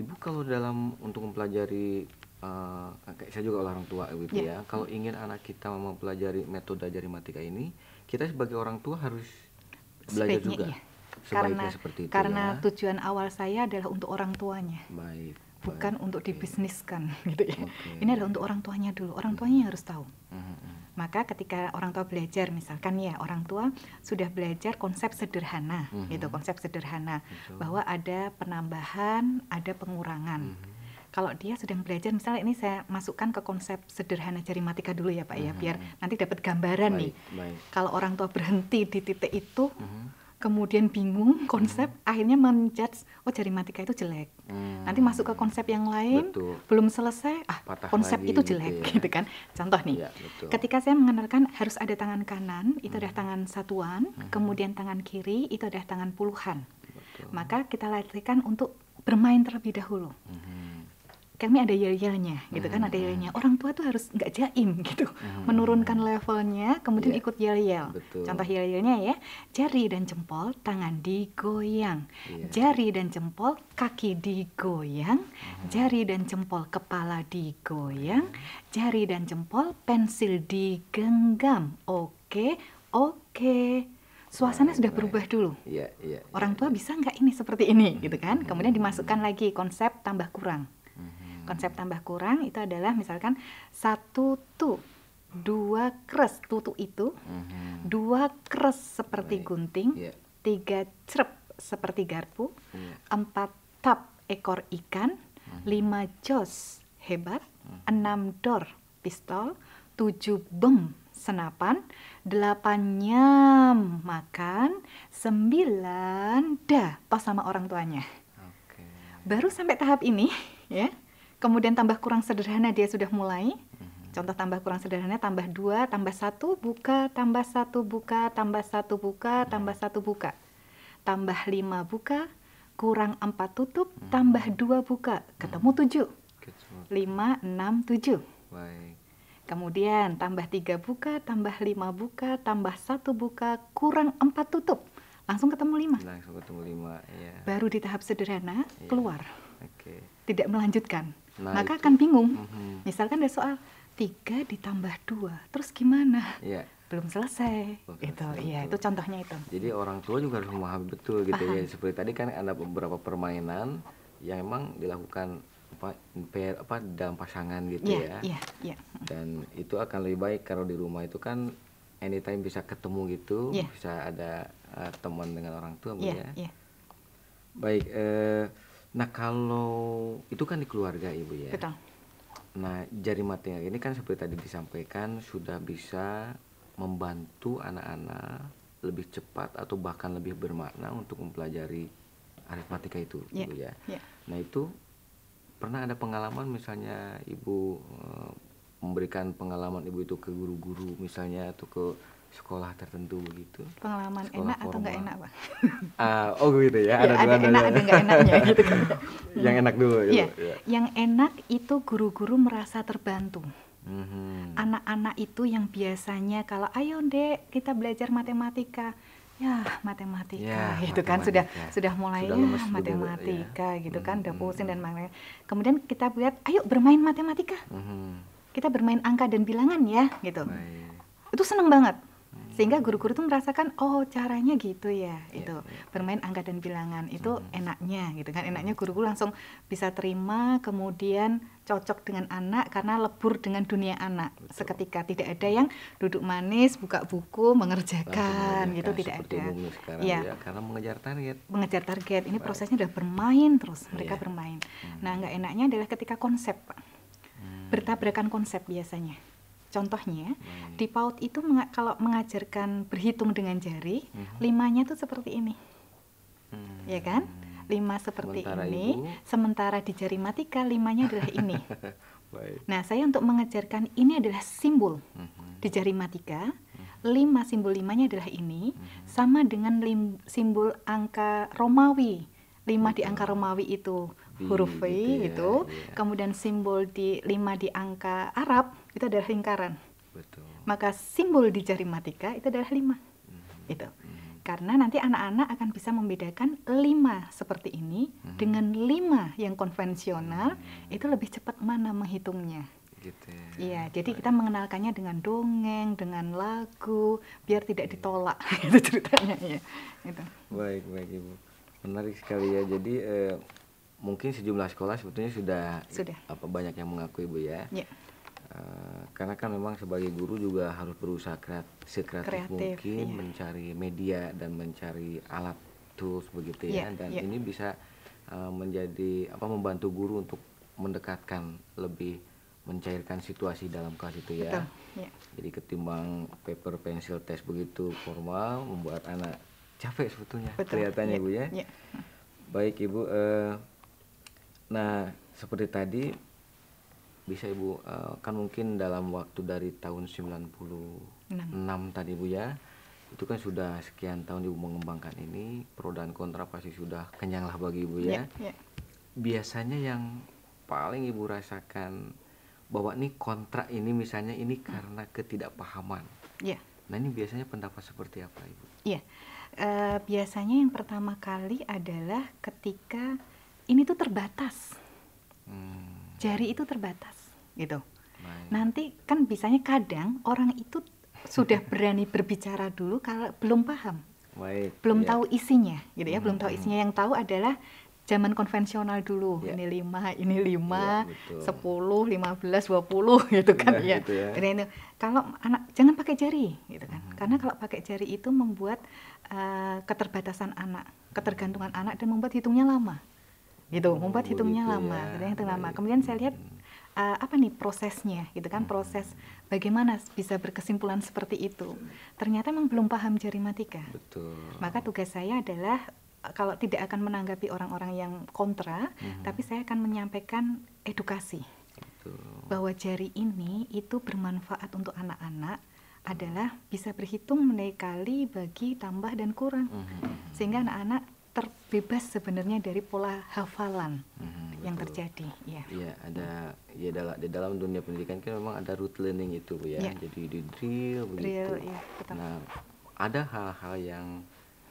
Ibu kalau dalam untuk mempelajari uh, saya juga orang tua ibu yeah. ya. Kalau ingin anak kita mempelajari metode jari matika ini, kita sebagai orang tua harus belajar Sebaiknya juga. Iya. karena seperti itu karena ya. tujuan awal saya adalah untuk orang tuanya. Baik. Bukan baik. untuk dibisniskan gitu ya. Okay. Ini adalah untuk orang tuanya dulu. Orang hmm. tuanya yang harus tahu. Mm -hmm. hmm, hmm. Maka ketika orang tua belajar misalkan ya orang tua sudah belajar konsep sederhana mm -hmm. gitu, konsep sederhana Betul. bahwa ada penambahan, ada pengurangan. Mm -hmm kalau dia sedang belajar misalnya ini saya masukkan ke konsep sederhana jari matika dulu ya Pak mm -hmm. ya mhm. biar nanti dapat gambaran baik, nih. Baik. Kalau orang tua berhenti di titik itu mm -hmm kemudian bingung hmm. konsep hmm. akhirnya menjudge oh jari matika itu jelek hmm. nanti masuk ke konsep yang lain betul. belum selesai ah Patah konsep itu gitu jelek gitu, ya. gitu kan contoh nih ya, ketika saya mengenalkan harus ada tangan kanan itu hmm. adalah tangan satuan hmm. kemudian tangan kiri itu adalah tangan puluhan betul. maka kita latihkan untuk bermain terlebih dahulu hmm kami ada yel-yelnya gitu kan ada yelnya orang tua tuh harus nggak jaim gitu menurunkan levelnya kemudian yeah. ikut yel-yel contoh yel-yelnya ya jari dan jempol tangan digoyang yeah. jari dan jempol kaki digoyang hmm. jari dan jempol kepala digoyang hmm. jari dan jempol pensil digenggam oke oke okay suasana sudah berubah dulu. Ya, ya, Orang iya. tua bisa nggak ini seperti ini, gitu kan? Kemudian dimasukkan lagi konsep tambah kurang. Konsep tambah kurang itu adalah misalkan satu tu dua kres tutu itu, mm-hmm. dua kres seperti right. gunting, yeah. tiga cerep seperti garpu, yeah. empat tap ekor ikan, mm-hmm. lima jos hebat, mm-hmm. enam dor pistol, tujuh bom senapan, delapan nyam makan, sembilan dah pas sama orang tuanya. Okay. Baru sampai tahap ini, ya kemudian tambah kurang sederhana dia sudah mulai. Contoh tambah kurang sederhana tambah dua, tambah satu, buka, tambah satu, buka, tambah satu, buka, tambah satu, buka. Tambah lima, buka, kurang empat, tutup, hmm. tambah dua, buka. Ketemu hmm. tujuh. Lima, enam, tujuh. Kemudian tambah tiga buka, tambah lima buka, tambah satu buka, kurang empat tutup. Langsung ketemu lima. Langsung ketemu lima, ya. Baru di tahap sederhana, iya. keluar. Oke. Okay. Tidak melanjutkan nah, maka akan bingung. Mm -hmm. Misalkan ada soal tiga ditambah dua, terus gimana? Yeah. Belum selesai. Belum itu, iya itu. contohnya itu. Jadi orang tua juga harus memahami betul gitu ya. Paham. ya. Seperti tadi kan ada beberapa permainan yang emang dilakukan apa per, apa dalam pasangan gitu yeah, ya. yeah, Yeah. Dan itu akan lebih baik kalau di rumah itu kan anytime bisa ketemu gitu, yeah. bisa ada uh, eh, teman dengan orang tua yeah, ya. Yeah. Baik, eh Nah kalau itu kan di keluarga ibu ya. Betul. Nah jari matinya ini kan seperti tadi disampaikan sudah bisa membantu anak-anak lebih cepat atau bahkan lebih bermakna untuk mempelajari aritmatika itu, yeah. ibu ya. Yeah. Nah itu pernah ada pengalaman misalnya ibu eh, memberikan pengalaman ibu itu ke guru-guru misalnya atau ke sekolah tertentu gitu. pengalaman sekolah enak formal. atau enggak enak pak uh, oh gitu ya, iya, ada ya ada, ada enak ada enggak enaknya gitu kan yang enak dulu ya. ya yang enak itu guru-guru merasa terbantu mm-hmm. anak-anak itu yang biasanya kalau ayo dek kita belajar matematika ya matematika ya, gitu matematika. kan sudah sudah mulai sudah ya, matematika dulu, ya. gitu kan mm-hmm. udah mhm. pusing dan lain kemudian kita buat ayo bermain matematika mm-hmm. kita bermain angka dan bilangan ya gitu Baik. itu seneng banget sehingga guru-guru tuh merasakan oh caranya gitu ya iya, itu yeah. bermain angka dan bilangan itu hmm. enaknya gitu kan enaknya guru-guru langsung bisa terima kemudian cocok dengan anak karena lebur dengan dunia anak Betul. seketika tidak ada yang duduk manis buka buku mengerjakan itu tidak ada ya. ya karena mengejar target mengejar target ini Baik. prosesnya udah bermain terus iya. mereka yeah. bermain hmm. nah nggak enaknya adalah ketika konsep hmm. bertabrakan konsep biasanya Contohnya, hmm. di Paut itu meng kalau mengajarkan berhitung dengan jari, hmm. limanya itu seperti ini. Hmm. Ya kan? Lima seperti sementara ini, ibu. sementara di jari matika limanya adalah ini. Baik. Nah, saya untuk mengajarkan ini adalah simbol. Hmm. Di jari matika, hmm. lima simbol limanya adalah ini, hmm. sama dengan lim simbol angka Romawi. Lima hmm. di angka Romawi itu huruf V gitu, gitu. Ya, gitu. Iya. kemudian simbol di lima di angka Arab itu adalah lingkaran. Betul. Maka simbol di jari matika itu adalah lima. Hmm. Itu. Hmm. Karena nanti anak-anak akan bisa membedakan lima seperti ini hmm. dengan lima yang konvensional hmm. itu lebih cepat mana menghitungnya. Gitu ya. Iya, jadi kita mengenalkannya dengan dongeng, dengan lagu, biar tidak iya. ditolak itu ceritanya ya. Gitu. Baik, baik Ibu. Menarik sekali ya. Jadi eh, mungkin sejumlah sekolah sebetulnya sudah, sudah. apa banyak yang mengakui Bu ya. ya. Uh, karena kan memang sebagai guru juga harus berusaha kreat, sekreatif kreatif, mungkin ya. mencari media dan mencari alat tools begitu ya ya dan ya. ini bisa uh, menjadi apa membantu guru untuk mendekatkan lebih mencairkan situasi dalam kelas itu ya. Betul, ya. Jadi ketimbang paper pensil tes begitu formal membuat anak capek sebetulnya Betul, kelihatannya ya, Bu ya. ya. Baik Ibu eh, Nah, seperti tadi bisa Ibu eh, kan mungkin dalam waktu dari tahun 96 6. tadi Ibu ya. Itu kan sudah sekian tahun Ibu mengembangkan ini, pro dan kontra pasti sudah kenyang lah bagi Ibu ya. Yeah, yeah. Biasanya yang paling Ibu rasakan bahwa ini kontrak ini misalnya ini hmm. karena ketidakpahaman. Yeah. Nah, ini biasanya pendapat seperti apa, Ibu? Iya. Yeah. Uh, biasanya yang pertama kali adalah ketika ini tuh terbatas hmm. jari itu terbatas gitu Main. nanti kan bisanya kadang orang itu sudah berani berbicara dulu kalau belum paham Baik, belum ya. tahu isinya gitu ya hmm. belum tahu hmm. isinya yang tahu adalah zaman konvensional dulu ya. ini lima ini lima iya, sepuluh lima belas dua puluh gitu kan ya, ya. Gitu ya. Ini, kalau anak jangan pakai jari gitu kan hmm. karena kalau pakai jari itu membuat uh, keterbatasan anak ketergantungan anak dan membuat hitungnya lama gitu oh, membuat hitungnya gitu lama ya. hitungnya hitung lama kemudian saya lihat uh, apa nih prosesnya gitu kan proses bagaimana bisa berkesimpulan seperti itu ternyata memang belum paham jari matika Betul. maka tugas saya adalah eh, kalau tidak akan menanggapi orang-orang yang kontra mm-hmm. tapi saya akan menyampaikan edukasi Betul. bahwa jari ini itu bermanfaat untuk anak-anak mhm. adalah bisa berhitung menaik kali bagi tambah dan kurang mm-hmm. sehingga anak-anak terbebas sebenarnya dari pola hafalan hmm, yang betul. terjadi. Ya. ya ada ya dalam di dalam dunia pendidikan kan memang ada root learning itu ya. ya. Jadi di drill, drill Ya, betul. Nah ada hal-hal yang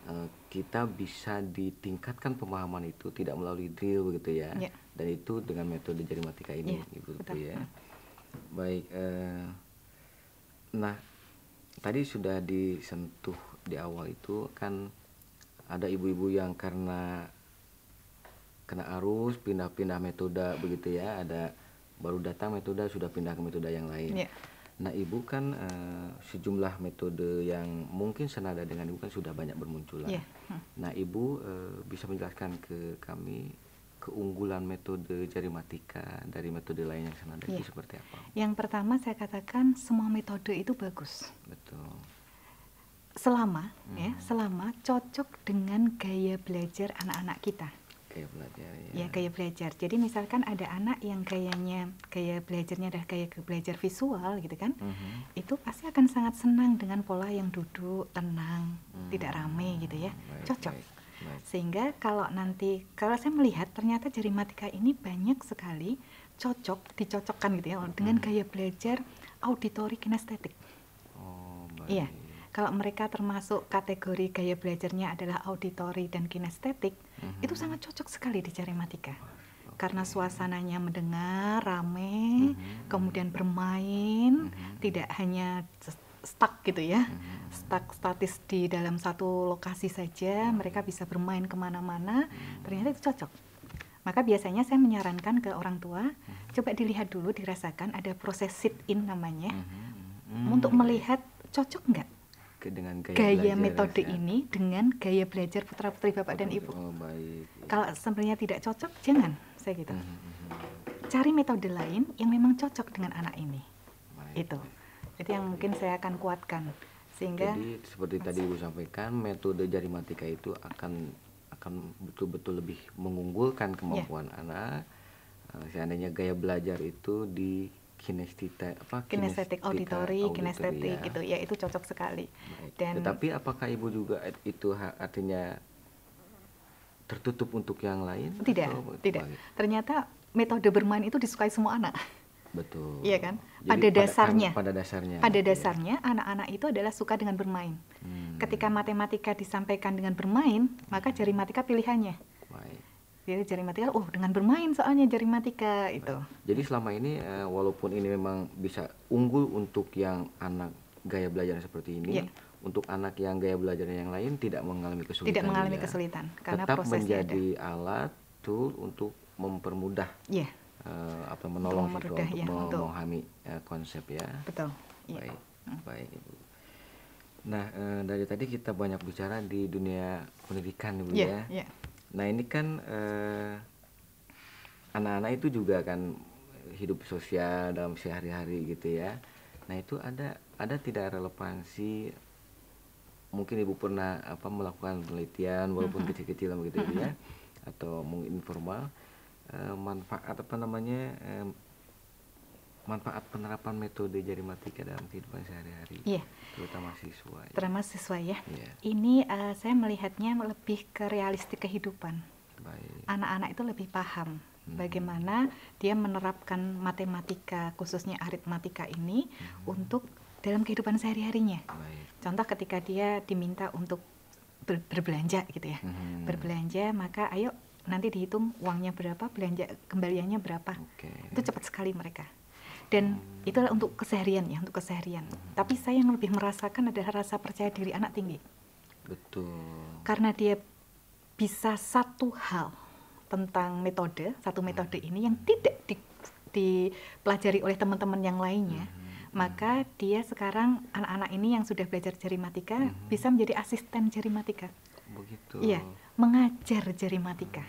uh, kita bisa ditingkatkan pemahaman itu tidak melalui drill begitu ya. ya. Dan itu dengan metode matika ini ya, gitu betul. ya. Baik. Uh, nah tadi sudah disentuh di awal itu kan ada ibu-ibu yang karena kena arus pindah-pindah metode begitu ya ada baru datang metode sudah pindah ke metode yang lain yeah. nah ibu kan uh, sejumlah metode yang mungkin senada dengan ibu kan sudah banyak bermunculan yeah. hmm. nah ibu uh, bisa menjelaskan ke kami keunggulan metode matika dari metode lain yang senada yeah. itu iya. seperti apa yang pertama saya katakan semua metode itu bagus betul selama hmm. ya selama cocok dengan gaya belajar anak-anak kita gaya belajar ya. ya gaya belajar jadi misalkan ada anak yang gayanya gaya belajarnya adalah gaya belajar visual gitu kan hmm. itu pasti akan sangat senang dengan pola yang duduk tenang hmm. tidak rame gitu ya baik, cocok baik, baik. sehingga kalau nanti kalau saya melihat ternyata jari matika ini banyak sekali cocok dicocokkan gitu ya dengan hmm. gaya belajar auditori kinestetik oh iya. baik. iya kalau mereka termasuk kategori gaya belajarnya adalah auditori dan kinestetik, mm-hmm. itu sangat cocok sekali di carimatika. Karena suasananya mendengar, rame, mm-hmm. kemudian bermain, mm-hmm. tidak hanya stuck gitu ya, mm-hmm. stuck statis di dalam satu lokasi saja, mereka bisa bermain kemana-mana, mm-hmm. ternyata itu cocok. Maka biasanya saya menyarankan ke orang tua, mm-hmm. coba dilihat dulu, dirasakan ada proses sit-in namanya, mm-hmm. untuk hmm. melihat cocok nggak dengan gaya, gaya belajar, metode ya. ini dengan gaya belajar putra putri bapak oh, dan ibu. Oh, baik. Kalau sebenarnya tidak cocok, jangan saya gitu. Mm-hmm, mm-hmm. Cari metode lain yang memang cocok dengan anak ini. Baik. Itu. Itu yang mungkin saya akan kuatkan sehingga. Jadi seperti tadi ibu sampaikan, metode jari matika itu akan akan betul-betul lebih mengunggulkan kemampuan yeah. anak. Eh, seandainya gaya belajar itu di kinestetik apa kinestetik auditori kinestetik ya. gitu ya itu cocok sekali dan tetapi apakah ibu juga itu artinya tertutup untuk yang lain tidak atau tidak bagi? ternyata metode bermain itu disukai semua anak betul iya kan pada kan, dasarnya pada, dasarnya pada dasarnya anak-anak itu adalah suka dengan bermain hmm. ketika matematika disampaikan dengan bermain maka hmm. jari matematika pilihannya jadi jari matika, oh dengan bermain soalnya jari matika itu. Jadi selama ini uh, walaupun ini memang bisa unggul untuk yang anak gaya belajar seperti ini, yeah. untuk anak yang gaya belajarnya yang lain tidak mengalami kesulitan. Tidak mengalami ya. kesulitan karena tetap menjadi ada. alat tool untuk mempermudah. Yeah. Iya. Uh, apa menolong untuk, untuk ya, memahami ya, konsep ya. Betul. Iya. Baik. Yeah. Hmm. Baik, Ibu. Nah, uh, dari tadi kita banyak bicara di dunia pendidikan, Ibu yeah, ya. Yeah. Nah ini kan eh, anak-anak eh, itu juga kan hidup sosial dalam sehari-hari gitu ya. Nah itu ada ada tidak relevansi mungkin ibu pernah apa melakukan penelitian walaupun kecil-kecilan begitu ya atau mungkin informal eh, manfaat apa namanya eh, manfaat penerapan metode jari ke dalam kehidupan sehari-hari, yeah. terutama siswa. Ya. Terutama siswa ya. Yeah. Ini uh, saya melihatnya lebih ke realistik kehidupan. Anak-anak itu lebih paham hmm. bagaimana dia menerapkan matematika khususnya aritmatika ini hmm. untuk dalam kehidupan sehari-harinya. Contoh ketika dia diminta untuk ber berbelanja gitu ya, hmm. berbelanja maka ayo nanti dihitung uangnya berapa, belanja kembaliannya berapa. Okay. Itu cepat sekali mereka dan itulah untuk keseharian ya untuk keseharian tapi saya yang lebih merasakan adalah rasa percaya diri anak tinggi betul karena dia bisa satu hal tentang metode satu hmm. metode ini yang tidak di, dipelajari oleh teman-teman yang lainnya hmm. maka dia sekarang anak-anak ini yang sudah belajar jerimatika hmm. bisa menjadi asisten jerimatika. Begitu. Iya, mengajar jerimatika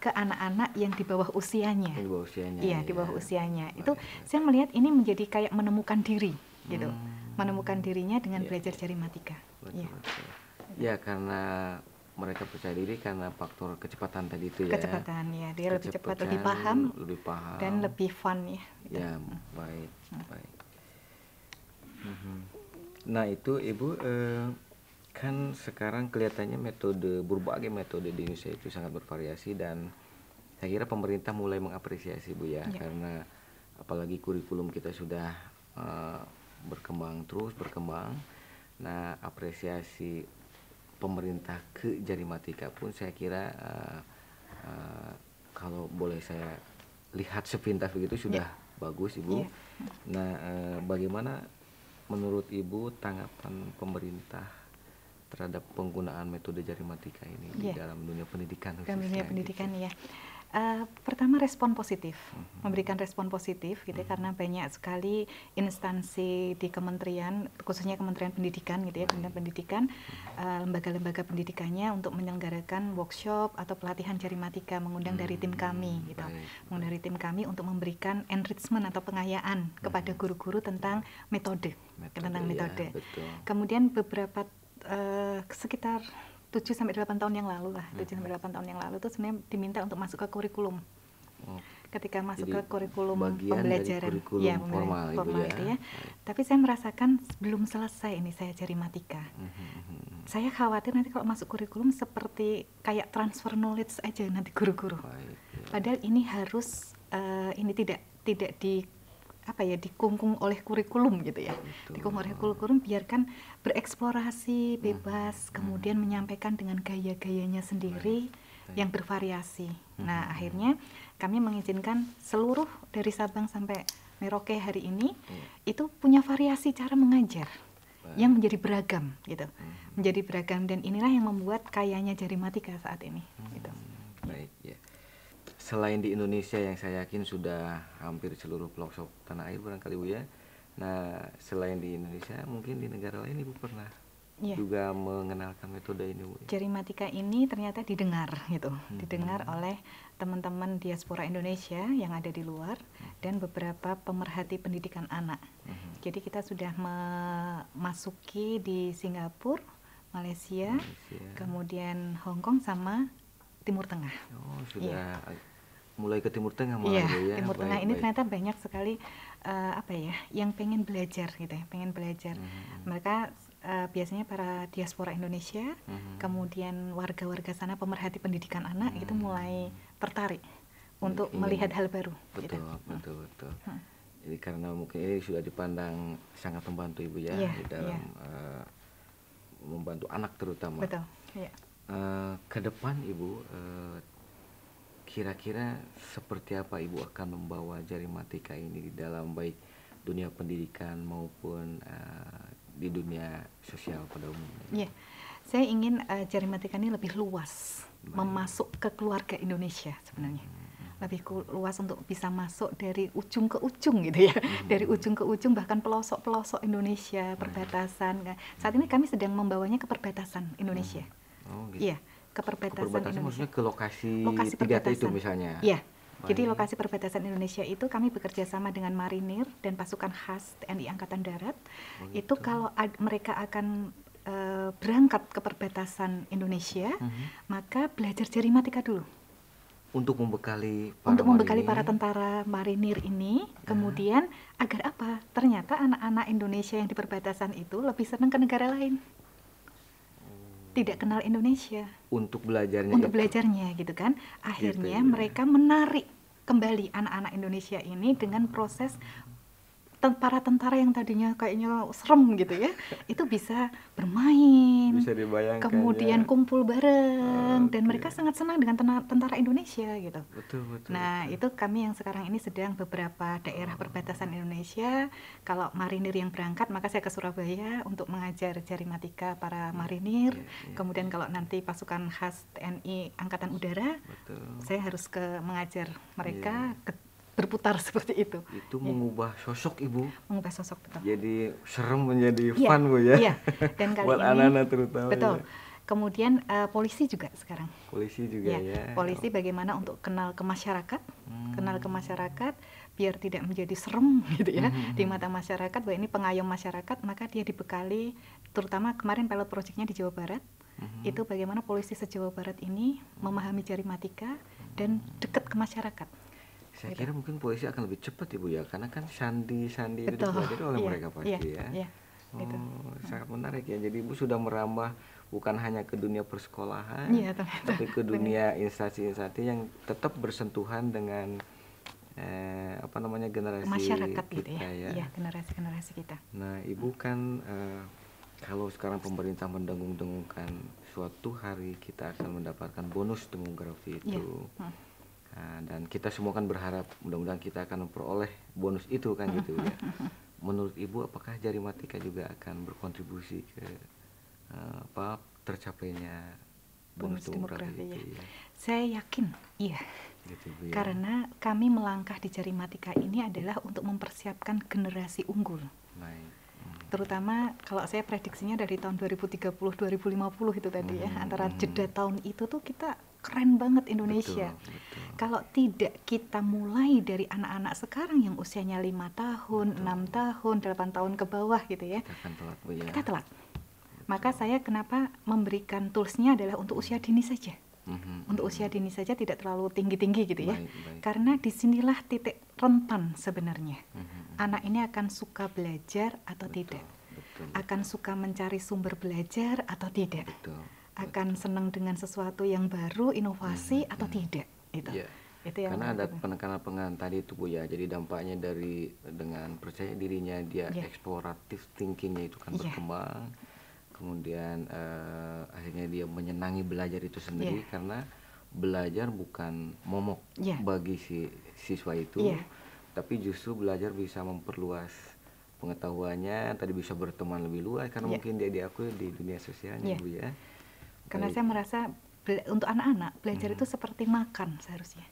ke anak-anak yang di bawah usianya. Di bawah usianya. Iya, di iya. bawah ya. usianya. Itu baik. saya melihat ini menjadi kayak menemukan diri gitu. Hmm. Menemukan dirinya dengan ya. belajar jari matika. Iya ya, karena mereka percaya diri karena faktor kecepatan tadi itu ya. Kecepatan ya, dia kecepatan, lebih cepat, lebih paham, lebih paham dan lebih fun ya. Gitu. Ya, hmm. baik, hmm. baik. Mhm. Nah itu ibu eh, kan sekarang kelihatannya metode berbagai metode di Indonesia itu sangat bervariasi dan saya kira pemerintah mulai mengapresiasi Bu ya, ya. karena apalagi kurikulum kita sudah uh, berkembang terus berkembang. Nah, apresiasi pemerintah ke jari Jarimatika pun saya kira uh, uh, kalau boleh saya lihat sepintas begitu sudah yeah. bagus Ibu. Yeah. Nah, uh, bagaimana menurut Ibu tanggapan pemerintah terhadap penggunaan metode jari matika ini yeah. di iya. dalam dunia pendidikan Dalam dunia gitu. pendidikan gitu. ya. Uh, pertama respon positif, mm-hmm. memberikan respon positif gitu mm-hmm. ya, mhm. karena banyak sekali instansi di kementerian, khususnya Kementerian Pendidikan gitu ya, Baik. Mhm. Kementerian Pendidikan, lembaga eh, lembaga-lembaga pendidikannya untuk menyelenggarakan workshop atau pelatihan jari matika mengundang mm-hmm. dari tim hmm, kami gitu, Baik. mengundang dari tim kami untuk memberikan enrichment atau pengayaan mm-hmm. kepada mhm. guru-guru tentang metode, iya. metode tentang iya, metode. betul. Kemudian beberapa uh, sekitar 7 sampai 8 tahun yang lalu lah, 7 sampai 8 mhm. tahun yang lalu itu sebenarnya diminta untuk masuk ke kurikulum. Oh. Ketika masuk Jadi, ke kurikulum pembelajaran, kurikulum ya, formal, formal itu ya. ya. Tapi saya merasakan belum selesai ini saya jadi matika. Mm -hmm. Saya khawatir nanti kalau masuk kurikulum seperti kayak transfer knowledge aja nanti guru-guru. Ya. Padahal ini harus uh, ini tidak tidak di apa ya dikungkung oleh kurikulum gitu ya Betul. dikungkung oleh kurikulum biarkan bereksplorasi nah, bebas hmm. kemudian hmm. menyampaikan dengan gaya-gayanya sendiri Baik. yang bervariasi hmm. nah hmm, hmm. akhirnya kami mengizinkan seluruh dari Sabang sampai Merauke hari ini hmm. itu punya variasi cara mengajar yang menjadi beragam gitu hmm, hmm. menjadi beragam dan inilah yang membuat kayanya matika saat ini hmm. gitu. Baik ya selain di Indonesia yang saya yakin sudah hampir seluruh pelosok tanah air barangkali Bu ya. Nah, selain di Indonesia mungkin di negara lain Ibu pernah yeah. juga mengenalkan metode ini Bu. Jerimatika ini ternyata didengar gitu, hmm. didengar oleh teman-teman diaspora Indonesia yang ada di luar hmm. dan beberapa pemerhati pendidikan anak. Hmm. Jadi kita sudah memasuki di Singapura, Malaysia, Malaysia. kemudian Hongkong sama Timur Tengah. Oh, sudah ya mulai ke Timur Tengah mulai ya, gitu ya. Timur baik, Tengah ini baik. ternyata banyak sekali uh, apa ya yang pengen belajar gitu ya, pengen belajar. Hmm. hmm, hmm. Mereka uh, biasanya para diaspora Indonesia, hmm, hmm. kemudian warga-warga sana pemerhati pendidikan anak hmm. itu mulai tertarik untuk ini, melihat hal baru. Betul, gitu. betul, hmm. betul. Hmm. Jadi karena mungkin ini sudah dipandang sangat membantu ibu ya yeah, di dalam yeah. Iya. uh, membantu anak terutama. Betul. Yeah. Iya. Uh, ke depan ibu uh, kira-kira seperti apa ibu akan membawa jari matika ini di dalam baik dunia pendidikan maupun uh, di dunia sosial pada umumnya. Yeah. Saya ingin uh, matika ini lebih luas, memasuk ke keluarga Indonesia sebenarnya. Hmm. Lebih luas untuk bisa masuk dari ujung ke ujung gitu ya. Hmm. Dari ujung ke ujung bahkan pelosok-pelosok Indonesia, hmm. perbatasan. Saat ini kami sedang membawanya ke perbatasan Indonesia. Oh gitu. Iya ke perbatasan, perbatasan Indonesia. maksudnya ke lokasi, lokasi tiga itu misalnya. Iya. Jadi lokasi perbatasan Indonesia itu kami bekerja sama dengan marinir dan pasukan khas TNI Angkatan Darat. Oh, gitu. Itu kalau mereka akan e, berangkat ke perbatasan Indonesia, uh mhm. -huh. maka belajar jari matika dulu untuk membekali para untuk membekali marinir. para tentara marinir ini ya. kemudian agar apa ternyata anak-anak Indonesia yang di perbatasan itu lebih senang ke negara lain tidak kenal Indonesia untuk belajarnya untuk belajarnya gitu kan gitu, akhirnya gitu, mereka menarik kembali anak-anak Indonesia ini dengan proses para tentara yang tadinya kayaknya serem gitu ya itu bisa bermain bisa dibayangkan kemudian ya. kumpul bareng oh, dan mereka sangat senang dengan tentara, Indonesia gitu betul betul nah betul. itu kami yang sekarang ini sedang beberapa daerah perbatasan Indonesia kalau marinir yang berangkat maka saya ke Surabaya untuk mengajar jari matika para yeah, marinir yeah, yeah. kemudian kalau nanti pasukan khas TNI Angkatan Udara betul. saya harus ke mengajar mereka yeah. ke berputar seperti itu. Itu ya. mengubah sosok ibu. Mengubah sosok betul. Jadi serem menjadi ya, fun bu ya. Iya. Dan kali buat anak-anak terutama. Betul. Ya. Kemudian uh, polisi juga sekarang. Polisi juga ya. ya. Polisi bagaimana untuk kenal ke masyarakat, hmm. kenal ke masyarakat biar tidak menjadi serem gitu ya hmm. di mata masyarakat bahwa ini pengayom masyarakat maka dia dibekali terutama kemarin pilot proyeknya di Jawa Barat hmm. itu bagaimana polisi se Jawa Barat ini memahami jari matika dan dekat ke masyarakat saya gitu. kira mungkin polisi akan lebih cepat ibu ya, karena kan sandi-sandi itu dipelajari oleh yeah. mereka pasti yeah. ya. Yeah. Oh, gitu. sangat menarik ya. Jadi ibu sudah merambah bukan hanya ke dunia persekolahan, ya, tapi ke dunia instansi-instansi yang tetap bersentuhan dengan eh, apa namanya generasi masyarakat gitu kita, gitu ya. ya. ya generasi-generasi kita. Nah, ibu kan eh, kalau sekarang pemerintah mendengung-dengungkan suatu hari kita akan mendapatkan bonus demografi itu. Ya. Hmm. Nah, dan kita semua kan berharap mudah-mudahan kita akan memperoleh bonus itu kan gitu ya. Menurut Ibu apakah Jari Matika juga akan berkontribusi ke uh, apa tercapainya bonus, bonus demografi, itu, ya. ya. Saya yakin iya. Gitu, Bu, ya. Karena kami melangkah di Jari Matika ini adalah untuk mempersiapkan generasi unggul. Baik hmm. terutama kalau saya prediksinya dari tahun 2030 2050 itu tadi ya, hmm. ya antara hmm, hmm. jeda tahun itu tuh kita keren banget Indonesia. Betul, betul. Kalau tidak kita mulai dari anak-anak sekarang yang usianya lima tahun, enam tahun, delapan tahun ke bawah gitu ya. Kita akan telat, Bu, ya. Kita telat. Maka saya kenapa memberikan toolsnya adalah untuk usia dini saja. Mhm, untuk mhm. usia dini saja tidak terlalu tinggi-tinggi gitu ya. Baik, baik. Karena disinilah titik rentan sebenarnya. Mhm, Anak ini akan suka belajar atau betul, tidak. Betul, betul. Akan suka mencari sumber belajar atau tidak. Betul akan senang dengan sesuatu yang baru, inovasi hmm. atau hmm. tidak gitu. iya, Itu. Yeah. Itu Karena ada penekanan-penekanan tadi itu Bu ya. Jadi dampaknya dari dengan percaya dirinya dia yeah. eksploratif thinkingnya itu kan yeah. berkembang. Kemudian uh, akhirnya dia menyenangi belajar itu sendiri yeah. karena belajar bukan momok yeah. bagi si siswa itu, yeah. tapi justru belajar bisa memperluas pengetahuannya, tadi bisa berteman lebih luas karena yeah. mungkin dia diakui di dunia sosialnya, yeah. Bu ya karena Baik. saya merasa untuk anak-anak belajar hmm. itu seperti makan seharusnya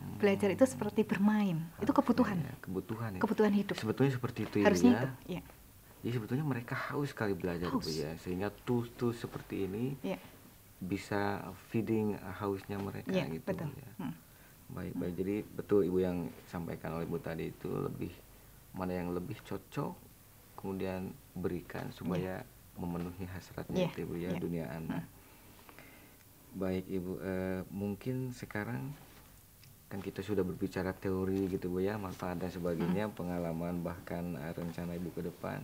hmm. belajar itu seperti bermain hmm. itu ah, kebutuhan ya, kebutuhan ya. kebutuhan hidup sebetulnya seperti itu harusnya ya. itu ya jadi sebetulnya mereka haus sekali belajar haus. Bu, ya sehingga tools-tools seperti ini ya. bisa feeding hausnya mereka ya, gitu betul. ya hmm. baik hmm. baik jadi betul ibu yang sampaikan oleh ibu tadi itu lebih mana yang lebih cocok kemudian berikan iya. supaya yeah. memenuhi hasratnya yeah. itu ibu ya, yeah. dunia anak hmm baik ibu eh, mungkin sekarang kan kita sudah berbicara teori gitu bu ya manfaat dan sebagainya hmm. pengalaman bahkan eh, rencana ibu ke depan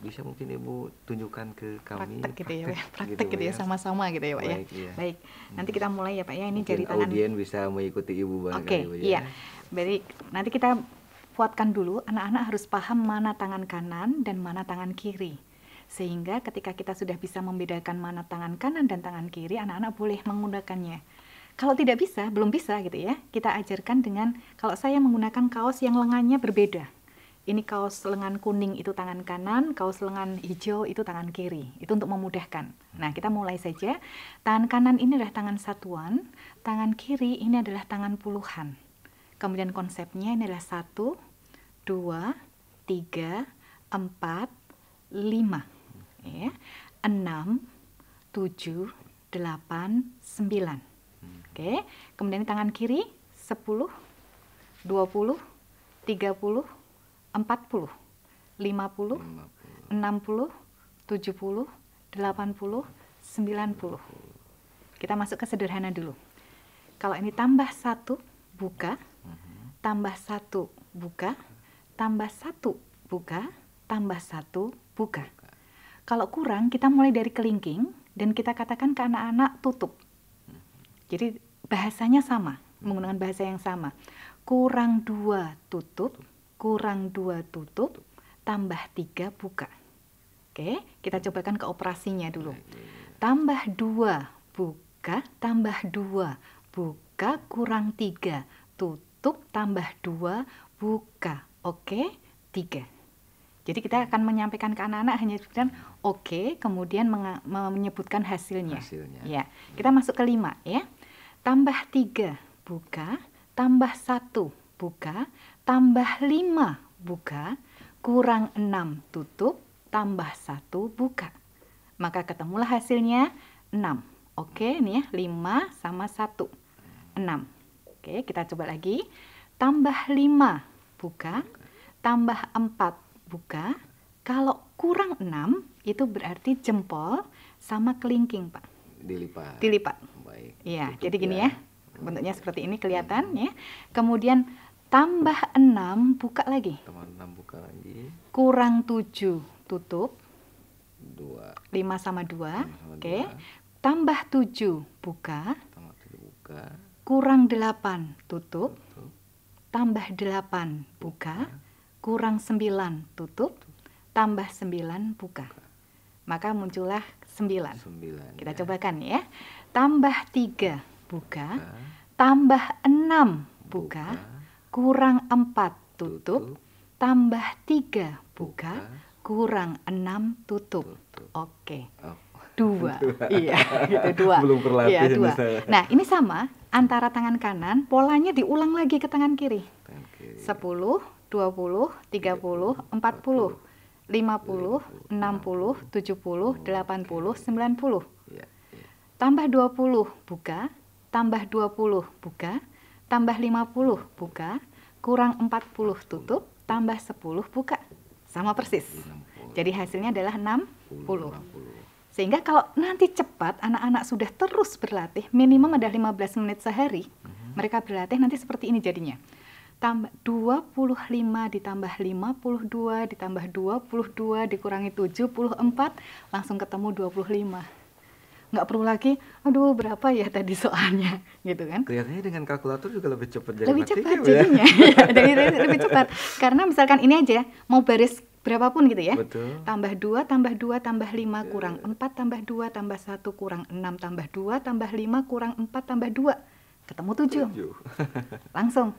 bisa mungkin ibu tunjukkan ke kami praktek gitu ya pak ya. praktek gitu, gitu ya, ya sama-sama gitu ya pak baik, ya baik iya. hmm. nanti kita mulai ya pak ya ini jari tangan audien bisa mengikuti ibu oke okay, ibu, ya. iya baik nanti kita kuatkan dulu anak-anak harus paham mana tangan kanan dan mana tangan kiri sehingga ketika kita sudah bisa membedakan mana tangan kanan dan tangan kiri, anak-anak boleh menggunakannya. Kalau tidak bisa, belum bisa gitu ya, kita ajarkan dengan kalau saya menggunakan kaos yang lengannya berbeda. Ini kaos lengan kuning itu tangan kanan, kaos lengan hijau itu tangan kiri. Itu untuk memudahkan. Nah, kita mulai saja. Tangan kanan ini adalah tangan satuan, tangan kiri ini adalah tangan puluhan. Kemudian konsepnya ini adalah satu, dua, tiga, empat, lima ya. 6 7 8 9. Oke, kemudian tangan kiri 10, 20, 30, 40, 50, 50, 60, 70, 80, 90. Kita masuk ke sederhana dulu. Kalau ini tambah satu buka, mm-hmm. tambah satu buka, tambah satu buka, tambah satu buka. Kalau kurang, kita mulai dari kelingking dan kita katakan ke anak-anak tutup. Jadi bahasanya sama, menggunakan bahasa yang sama. Kurang dua tutup, kurang dua tutup, tambah tiga buka. Oke, kita cobakan ke operasinya dulu. Tambah dua buka, tambah dua buka, kurang tiga tutup, tambah dua buka. Oke, tiga. Jadi kita akan menyampaikan ke anak-anak hanya sekedar oke, okay, kemudian menyebutkan hasilnya. hasilnya. Ya, kita masuk ke lima ya. Tambah tiga buka, tambah satu buka, tambah lima buka, kurang enam tutup, tambah satu buka. Maka ketemulah hasilnya enam. Oke, ini ya lima sama satu enam. Oke, kita coba lagi. Tambah lima buka, tambah empat buka. Kalau kurang 6 itu berarti jempol sama kelingking, Pak. Dilipat. Dilipat. Baik. Iya, jadi gini ya. ya. Bentuknya hmm. seperti ini kelihatan hmm. ya. Kemudian tambah 6 buka lagi. Tambah 6 buka lagi. Kurang 7 tutup. 2. 5 sama 2. Oke. Okay. Tambah 7 buka. Tambah 7 buka. Kurang 8 tutup. tutup. Tambah 8 buka. buka kurang 9 tutup, tambah 9 buka. Maka muncullah 9. 9 Kita ya. cobakan ya. Tambah 3 buka, buka. tambah 6 buka, buka. kurang 4 tutup, tutup. tambah 3 buka, buka. kurang 6 tutup. tutup. Oke. Okay. Oh dua, iya gitu dua. Belum berlatih iya, dua. Misalnya. Nah ini sama antara tangan kanan polanya diulang lagi ke tangan kiri. Tangan kiri. Sepuluh, 20, 30, 40, 50, 60, 70, 80, 90. Tambah 20 buka, tambah 20 buka, tambah 50 buka, kurang 40 tutup, tambah 10 buka. Iya, sama persis. Jadi hasilnya adalah 60. Sehingga kalau nanti cepat anak-anak sudah terus berlatih minimum ada 15 menit sehari, mhm. mereka berlatih nanti seperti ini jadinya tambah 25 ditambah 52 ditambah 22 dikurangi 74 langsung ketemu 25 nggak perlu lagi aduh berapa ya tadi soalnya gitu kan kelihatannya dengan kalkulator juga lebih cepat jadi lebih cepat ya. jadinya dari, dari, lebih cepat karena misalkan ini aja ya, mau baris berapapun gitu ya. Betul. Tambah dua tambah dua tambah lima iya. kurang empat tambah dua tambah satu kurang enam tambah dua tambah lima kurang empat tambah dua Ketemu tujuh Langsung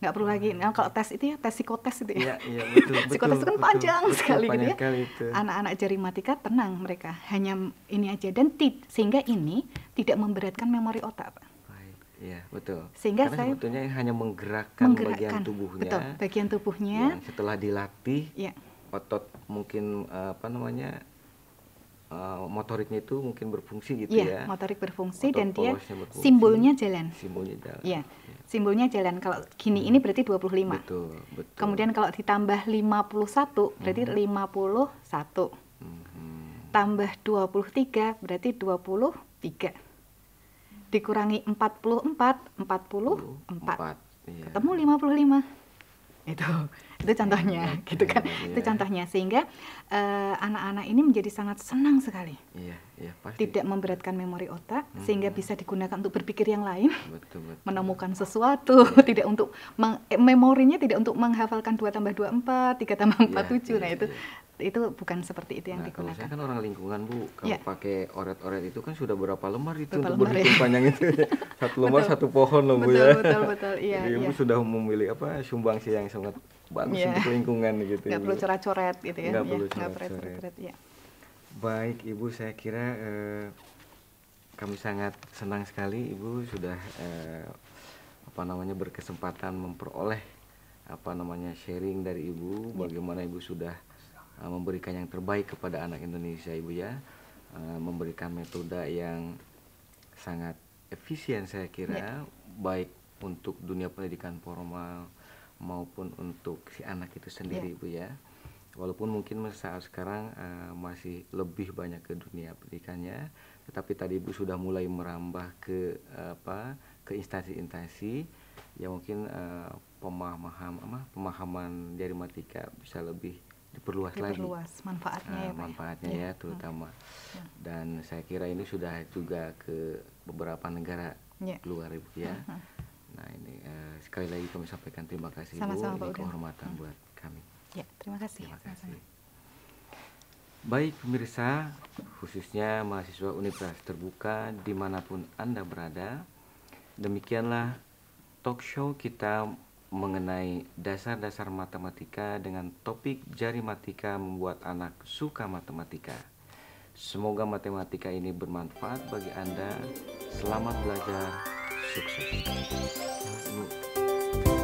nggak perlu lagi nah, kalau tes itu ya tes psikotes itu ya, ya, ya betul, psikotes itu kan betul, panjang betul, sekali betul, gitu ya anak-anak jari matika tenang mereka hanya ini aja dan sehingga ini tidak memberatkan memori otak Pak. Iya, betul. Sehingga Karena saya sebetulnya hanya menggerakkan, menggerakkan bagian tubuhnya. Betul, bagian tubuhnya. Iya, setelah dilatih, ya. otot mungkin eh, apa namanya uh, motoriknya itu mungkin berfungsi gitu ya. ya. motorik berfungsi Motor dan dia berfungsi, simbolnya jalan. Simbolnya jalan. Ya. ya. Simbolnya jalan. Kalau hmm. gini hmm. ini berarti 25. Betul, betul. Kemudian kalau ditambah 51 berarti hmm. 51. Hmm. Tambah 23 berarti 23. Dikurangi 44 44. 44. Ya. Ketemu 55. Itu itu contohnya gitu kan yeah. itu contohnya sehingga eh, anak-anak uh, ini menjadi sangat senang sekali yeah, yeah, pasti. tidak memberatkan memori otak hmm. sehingga bisa digunakan untuk berpikir yang lain betul, betul. menemukan sesuatu yeah. tidak untuk eh, memorinya tidak untuk menghafalkan dua tambah dua empat tiga tambah iya, empat tujuh nah iya, itu yeah itu bukan seperti itu yang nah, digunakan. Kalau saya kan orang lingkungan bu, kalau yeah. pakai oret-oret itu kan sudah berapa lembar itu berapa untuk lembar, ya? panjang itu satu lembar satu pohon loh bu ya. Betul betul Iya. Jadi iya. ibu sudah memilih apa sumbangsi yang sangat bagus yeah. untuk lingkungan gitu. Nggak ya. perlu coret-coret gitu ya. Nggak ya, perlu coret-coret. Ya. Baik Ibu, saya kira eh, kami sangat senang sekali Ibu sudah eh, apa namanya berkesempatan memperoleh apa namanya sharing dari Ibu, iya. bagaimana Ibu sudah uh, memberikan yang terbaik kepada anak Indonesia Ibu ya, uh, memberikan metode yang sangat efisien saya kira, yeah. baik untuk dunia pendidikan formal maupun untuk si anak itu sendiri yeah. bu ya walaupun mungkin saat sekarang uh, masih lebih banyak ke dunia pendidikannya tetapi tadi ibu sudah mulai merambah ke uh, apa ke instansi-instansi yang mungkin uh, pemahaman pemahaman dari matika bisa lebih diperluas, diperluas lagi manfaatnya uh, ya, manfaatnya ya, ya terutama ya. dan saya kira ini sudah juga ke beberapa negara ya. luar ibu ya Nah ini uh, sekali lagi kami sampaikan terima kasih Sama -sama, Bu, Pak ini kehormatan hmm. buat kami. Ya, terima kasih. Terima kasih. Sama -sama. Baik pemirsa, khususnya mahasiswa Universitas Terbuka dimanapun Anda berada, demikianlah talk show kita mengenai dasar-dasar matematika dengan topik jari matika membuat anak suka matematika. Semoga matematika ini bermanfaat bagi Anda. Selamat belajar. そうそうそ